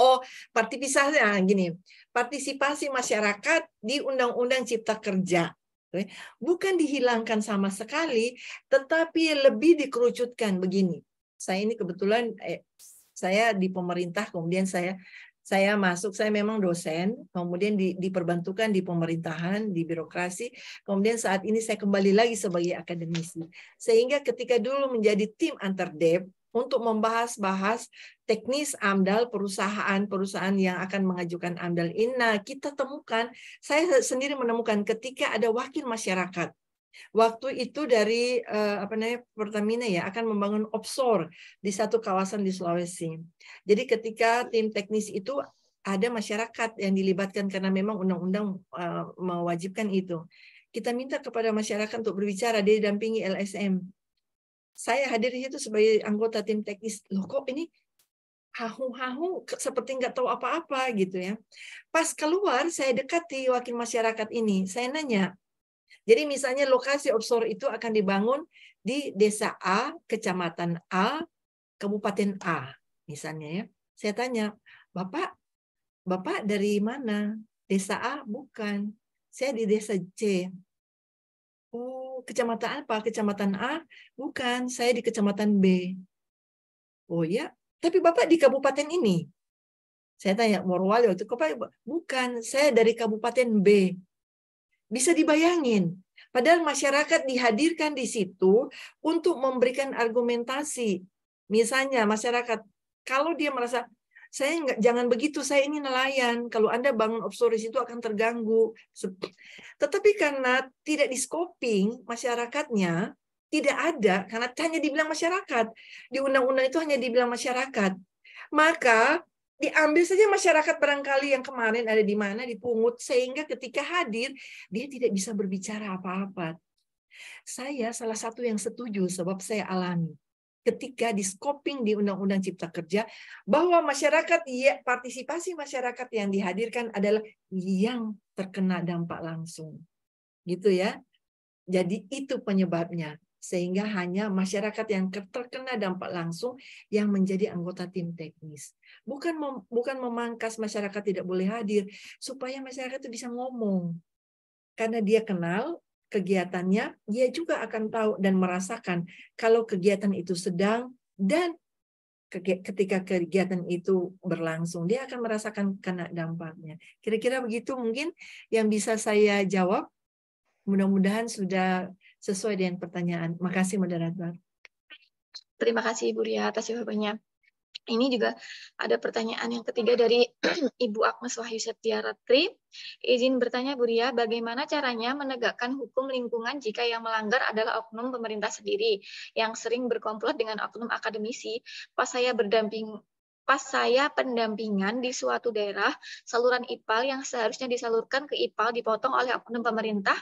Oh, partisipasi nah, gini. Partisipasi masyarakat di Undang-Undang Cipta Kerja Eh, bukan dihilangkan sama sekali, tetapi lebih dikerucutkan begini. Saya ini kebetulan eh, saya di pemerintah, kemudian saya saya masuk, saya memang dosen, kemudian di, diperbantukan di pemerintahan, di birokrasi, kemudian saat ini saya kembali lagi sebagai akademisi. Sehingga ketika dulu menjadi tim antar DEP, untuk membahas-bahas teknis AMDAL perusahaan-perusahaan yang akan mengajukan AMDAL INA. Nah, kita temukan, saya sendiri menemukan ketika ada wakil masyarakat Waktu itu dari eh, apa namanya Pertamina ya akan membangun offshore di satu kawasan di Sulawesi. Jadi ketika tim teknis itu ada masyarakat yang dilibatkan karena memang undang-undang uh, mewajibkan itu. Kita minta kepada masyarakat untuk berbicara, dia didampingi LSM saya hadir di situ sebagai anggota tim teknis. Loh kok ini hahu-hahu seperti nggak tahu apa-apa gitu ya. Pas keluar saya dekati wakil masyarakat ini, saya nanya. Jadi misalnya lokasi offshore itu akan dibangun di desa A, kecamatan A, kabupaten A misalnya ya. Saya tanya, "Bapak, Bapak dari mana?" Desa A bukan. Saya di desa C. Oh, kecamatan apa? Kecamatan A? Bukan, saya di kecamatan B. Oh ya, tapi Bapak di kabupaten ini. Saya tanya Morwali waktu itu, bukan, saya dari kabupaten B. Bisa dibayangin, padahal masyarakat dihadirkan di situ untuk memberikan argumentasi. Misalnya masyarakat kalau dia merasa saya nggak jangan begitu saya ini nelayan kalau anda bangun offshore itu akan terganggu tetapi karena tidak di scoping masyarakatnya tidak ada karena hanya dibilang masyarakat di undang-undang itu hanya dibilang masyarakat maka diambil saja masyarakat barangkali yang kemarin ada di mana dipungut sehingga ketika hadir dia tidak bisa berbicara apa-apa saya salah satu yang setuju sebab saya alami ketika di scoping di Undang-Undang Cipta Kerja bahwa masyarakat ya, partisipasi masyarakat yang dihadirkan adalah yang terkena dampak langsung. Gitu ya. Jadi itu penyebabnya sehingga hanya masyarakat yang terkena dampak langsung yang menjadi anggota tim teknis. Bukan mem, bukan memangkas masyarakat tidak boleh hadir supaya masyarakat itu bisa ngomong. Karena dia kenal kegiatannya, dia juga akan tahu dan merasakan kalau kegiatan itu sedang dan ketika kegiatan itu berlangsung, dia akan merasakan kena dampaknya. Kira-kira begitu mungkin yang bisa saya jawab. Mudah-mudahan sudah sesuai dengan pertanyaan. Makasih moderator. Terima kasih Ibu Ria atas jawabannya. Ini juga ada pertanyaan yang ketiga dari Ibu Agnes Wahyu Setia Ratri. Izin bertanya Bu Ria, bagaimana caranya menegakkan hukum lingkungan jika yang melanggar adalah oknum pemerintah sendiri yang sering berkomplot dengan oknum akademisi? Pas saya berdamping pas saya pendampingan di suatu daerah, saluran IPAL yang seharusnya disalurkan ke IPAL dipotong oleh oknum pemerintah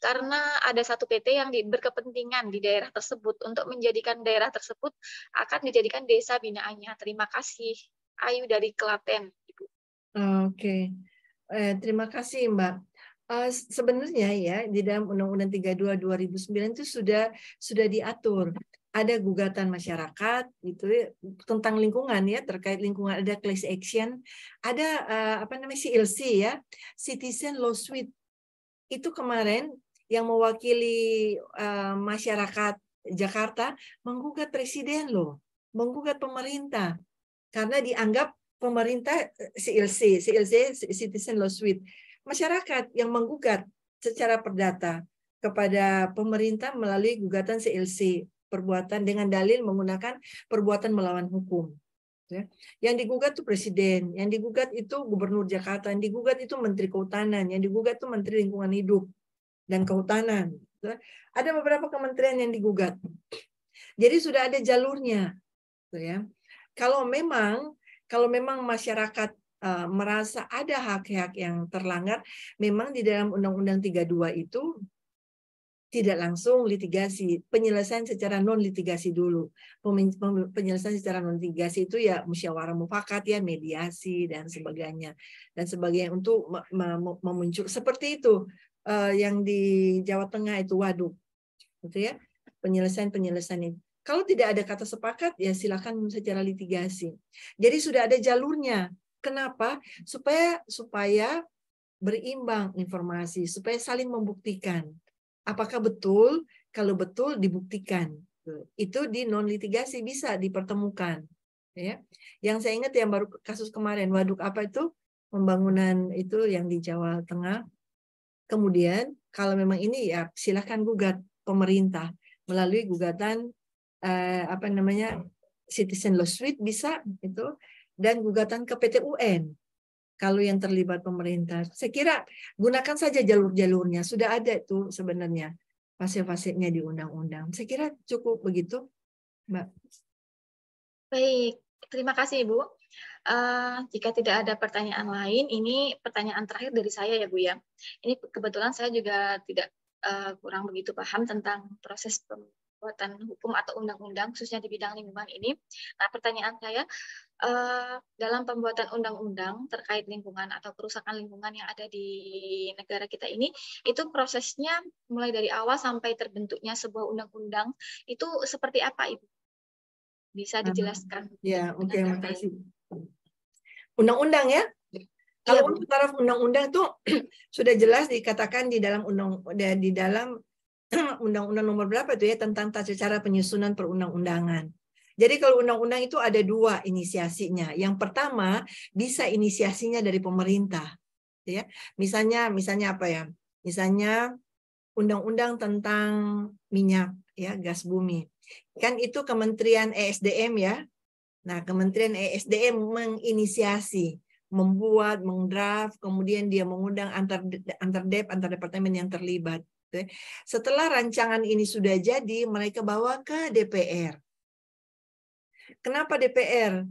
karena ada satu PT yang di, berkepentingan di daerah tersebut untuk menjadikan daerah tersebut akan dijadikan desa binaannya. Terima kasih Ayu dari Klaten, Ibu. Oke, eh, terima kasih Mbak. Uh, sebenarnya ya di dalam Undang-Undang 32 2009 itu sudah sudah diatur ada gugatan masyarakat gitu ya, tentang lingkungan ya terkait lingkungan ada class action ada uh, apa namanya CLC ya citizen lawsuit itu kemarin yang mewakili uh, masyarakat Jakarta menggugat presiden loh, menggugat pemerintah karena dianggap pemerintah CLC, eh, CLC Citizen Law Suite, masyarakat yang menggugat secara perdata kepada pemerintah melalui gugatan CLC perbuatan dengan dalil menggunakan perbuatan melawan hukum. Ya. Yang digugat itu presiden, yang digugat itu gubernur Jakarta, yang digugat itu menteri kehutanan, yang digugat itu menteri lingkungan hidup dan kehutanan. Ya. Ada beberapa kementerian yang digugat. Jadi sudah ada jalurnya, ya. Kalau memang kalau memang masyarakat eh, merasa ada hak-hak yang terlanggar, memang di dalam Undang-Undang 32 itu tidak langsung litigasi, penyelesaian secara non litigasi dulu. Penyelesaian secara non litigasi itu ya musyawarah mufakat ya mediasi dan sebagainya dan sebagainya untuk memuncul seperti itu eh, yang di Jawa Tengah itu waduk, gitu ya penyelesaian penyelesaian itu. Kalau tidak ada kata sepakat ya silakan secara litigasi. Jadi sudah ada jalurnya. Kenapa? Supaya supaya berimbang informasi supaya saling membuktikan Apakah betul? Kalau betul dibuktikan. Itu di non litigasi bisa dipertemukan. Ya. Yang saya ingat yang baru kasus kemarin waduk apa itu pembangunan itu yang di Jawa Tengah. Kemudian kalau memang ini ya silahkan gugat pemerintah melalui gugatan eh, apa namanya citizen law suite bisa itu dan gugatan ke PTUN kalau yang terlibat pemerintah. Saya kira gunakan saja jalur-jalurnya. Sudah ada itu sebenarnya fase-fasenya di undang-undang. Saya kira cukup begitu, Mbak. Baik, terima kasih Ibu. Uh, eh, jika tidak ada pertanyaan lain, ini pertanyaan terakhir dari saya ya Bu ya. Ini kebetulan saya juga tidak uh, kurang begitu paham tentang proses pembuatan hukum atau undang-undang khususnya di bidang lingkungan ini. Nah, pertanyaan saya eh, dalam pembuatan undang-undang terkait lingkungan atau kerusakan lingkungan yang ada di negara kita ini, itu prosesnya mulai dari awal sampai terbentuknya sebuah undang-undang itu seperti apa, Ibu? Bisa dijelaskan? Ya, oke, okay, makasih. Undang-undang ya? Iya. Kalau ya, taraf undang-undang itu sudah jelas dikatakan di dalam undang di dalam undang-undang nomor berapa itu ya tentang tata cara penyusunan perundang-undangan. Jadi kalau undang-undang itu ada dua inisiasinya. Yang pertama bisa inisiasinya dari pemerintah, gitu ya. Misalnya, misalnya apa ya? Misalnya undang-undang tentang minyak, ya, gas bumi. Kan itu Kementerian ESDM ya. Nah, Kementerian ESDM menginisiasi membuat, mengdraft, kemudian dia mengundang antar antar dep, antar departemen yang terlibat. Gitu ya. Setelah rancangan ini sudah jadi, mereka bawa ke DPR. Kenapa DPR?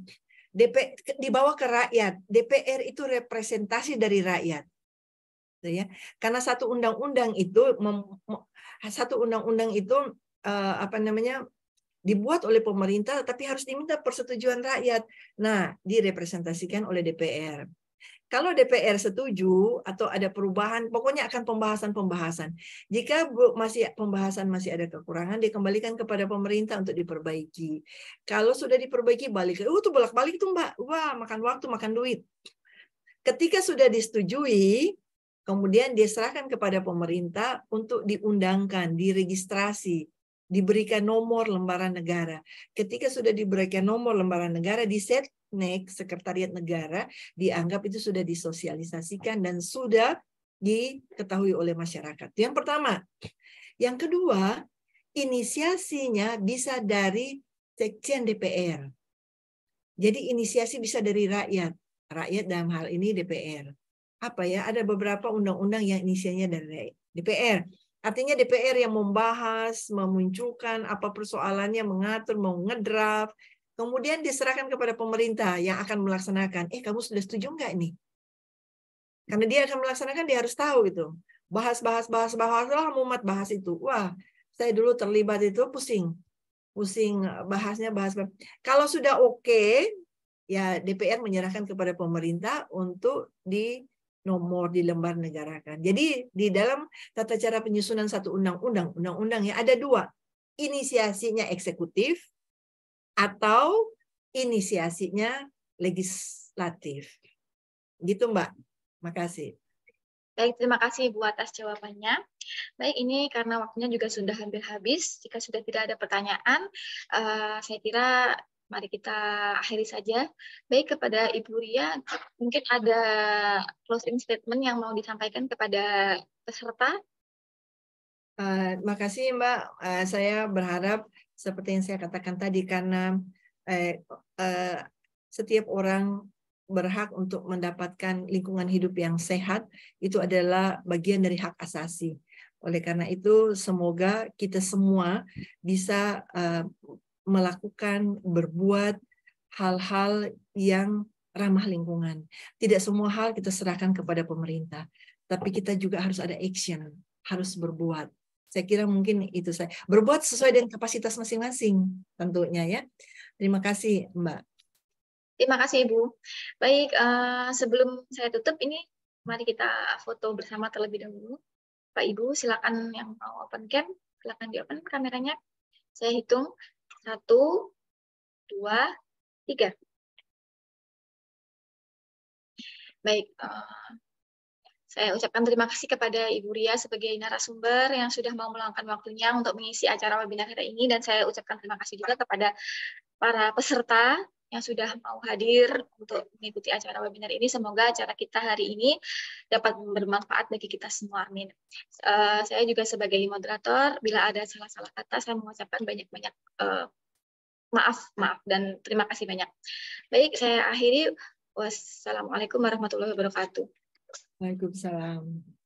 DP, dibawa ke rakyat. DPR itu representasi dari rakyat. Gitu ya. Karena satu undang-undang itu satu undang-undang itu eh, apa namanya dibuat oleh pemerintah tapi harus diminta persetujuan rakyat. Nah, direpresentasikan oleh DPR. Kalau DPR setuju atau ada perubahan, pokoknya akan pembahasan-pembahasan. Jika masih pembahasan masih ada kekurangan, dikembalikan kepada pemerintah untuk diperbaiki. Kalau sudah diperbaiki balik, uh itu bolak-balik itu, Mbak, wah makan waktu, makan duit. Ketika sudah disetujui, kemudian diserahkan kepada pemerintah untuk diundangkan, diregistrasi diberikan nomor lembaran negara. Ketika sudah diberikan nomor lembaran negara di setnek sekretariat negara dianggap itu sudah disosialisasikan dan sudah diketahui oleh masyarakat. Yang pertama. Yang kedua, inisiasinya bisa dari sekjen DPR. Jadi inisiasi bisa dari rakyat. Rakyat dalam hal ini DPR. Apa ya? Ada beberapa undang-undang yang inisiasinya dari DPR. Artinya DPR yang membahas, memunculkan apa persoalannya, mengatur, mau ngedraft, kemudian diserahkan kepada pemerintah yang akan melaksanakan. Eh, kamu sudah setuju nggak ini? Karena dia akan melaksanakan, dia harus tahu itu. Bahas, bahas, bahas, bahas, lah mumat bahas itu. Wah, saya dulu terlibat itu pusing. Pusing eh, bahasnya, bahas. bahas. Kalau sudah oke, okay, ya DPR menyerahkan kepada pemerintah untuk di nomor di lembar negara kan. Jadi di dalam tata cara penyusunan satu undang-undang, undang-undang ya ada dua. Inisiasinya eksekutif atau inisiasinya legislatif. Gitu Mbak. Makasih. Baik, terima kasih Bu atas jawabannya. Baik, ini karena waktunya juga sudah hampir habis. Jika sudah tidak ada pertanyaan, uh, saya kira mari kita akhiri saja. Baik kepada Ibu Ria, mungkin ada closing statement yang mau disampaikan kepada peserta. Uh, eh, terima kasih Mbak. Uh, saya berharap seperti yang saya katakan tadi karena uh, uh, setiap orang berhak untuk mendapatkan lingkungan hidup yang sehat itu adalah bagian dari hak asasi. Oleh karena itu, semoga kita semua bisa uh, melakukan, berbuat hal-hal yang ramah lingkungan. Tidak semua hal kita serahkan kepada pemerintah, tapi kita juga harus ada action, harus berbuat. Saya kira mungkin itu saya berbuat sesuai dengan kapasitas masing-masing tentunya ya. Terima kasih Mbak. Terima kasih Ibu. Baik, eh, sebelum saya tutup ini mari kita foto bersama terlebih dahulu. Pak Ibu silakan yang mau open cam, silakan di open kameranya. Saya hitung satu, dua, tiga. Baik, eh, saya ucapkan terima kasih kepada Ibu Ria sebagai narasumber yang sudah mau meluangkan waktunya untuk mengisi acara webinar kita ini dan saya ucapkan terima kasih juga kepada para peserta yang sudah mau hadir untuk mengikuti acara webinar ini. Semoga acara kita hari ini dapat bermanfaat bagi kita semua. Amin. Uh, saya juga sebagai moderator, bila ada salah-salah kata, saya mengucapkan banyak-banyak uh, maaf, maaf, dan terima kasih banyak. Baik, saya akhiri. Wassalamualaikum warahmatullahi wabarakatuh. Waalaikumsalam.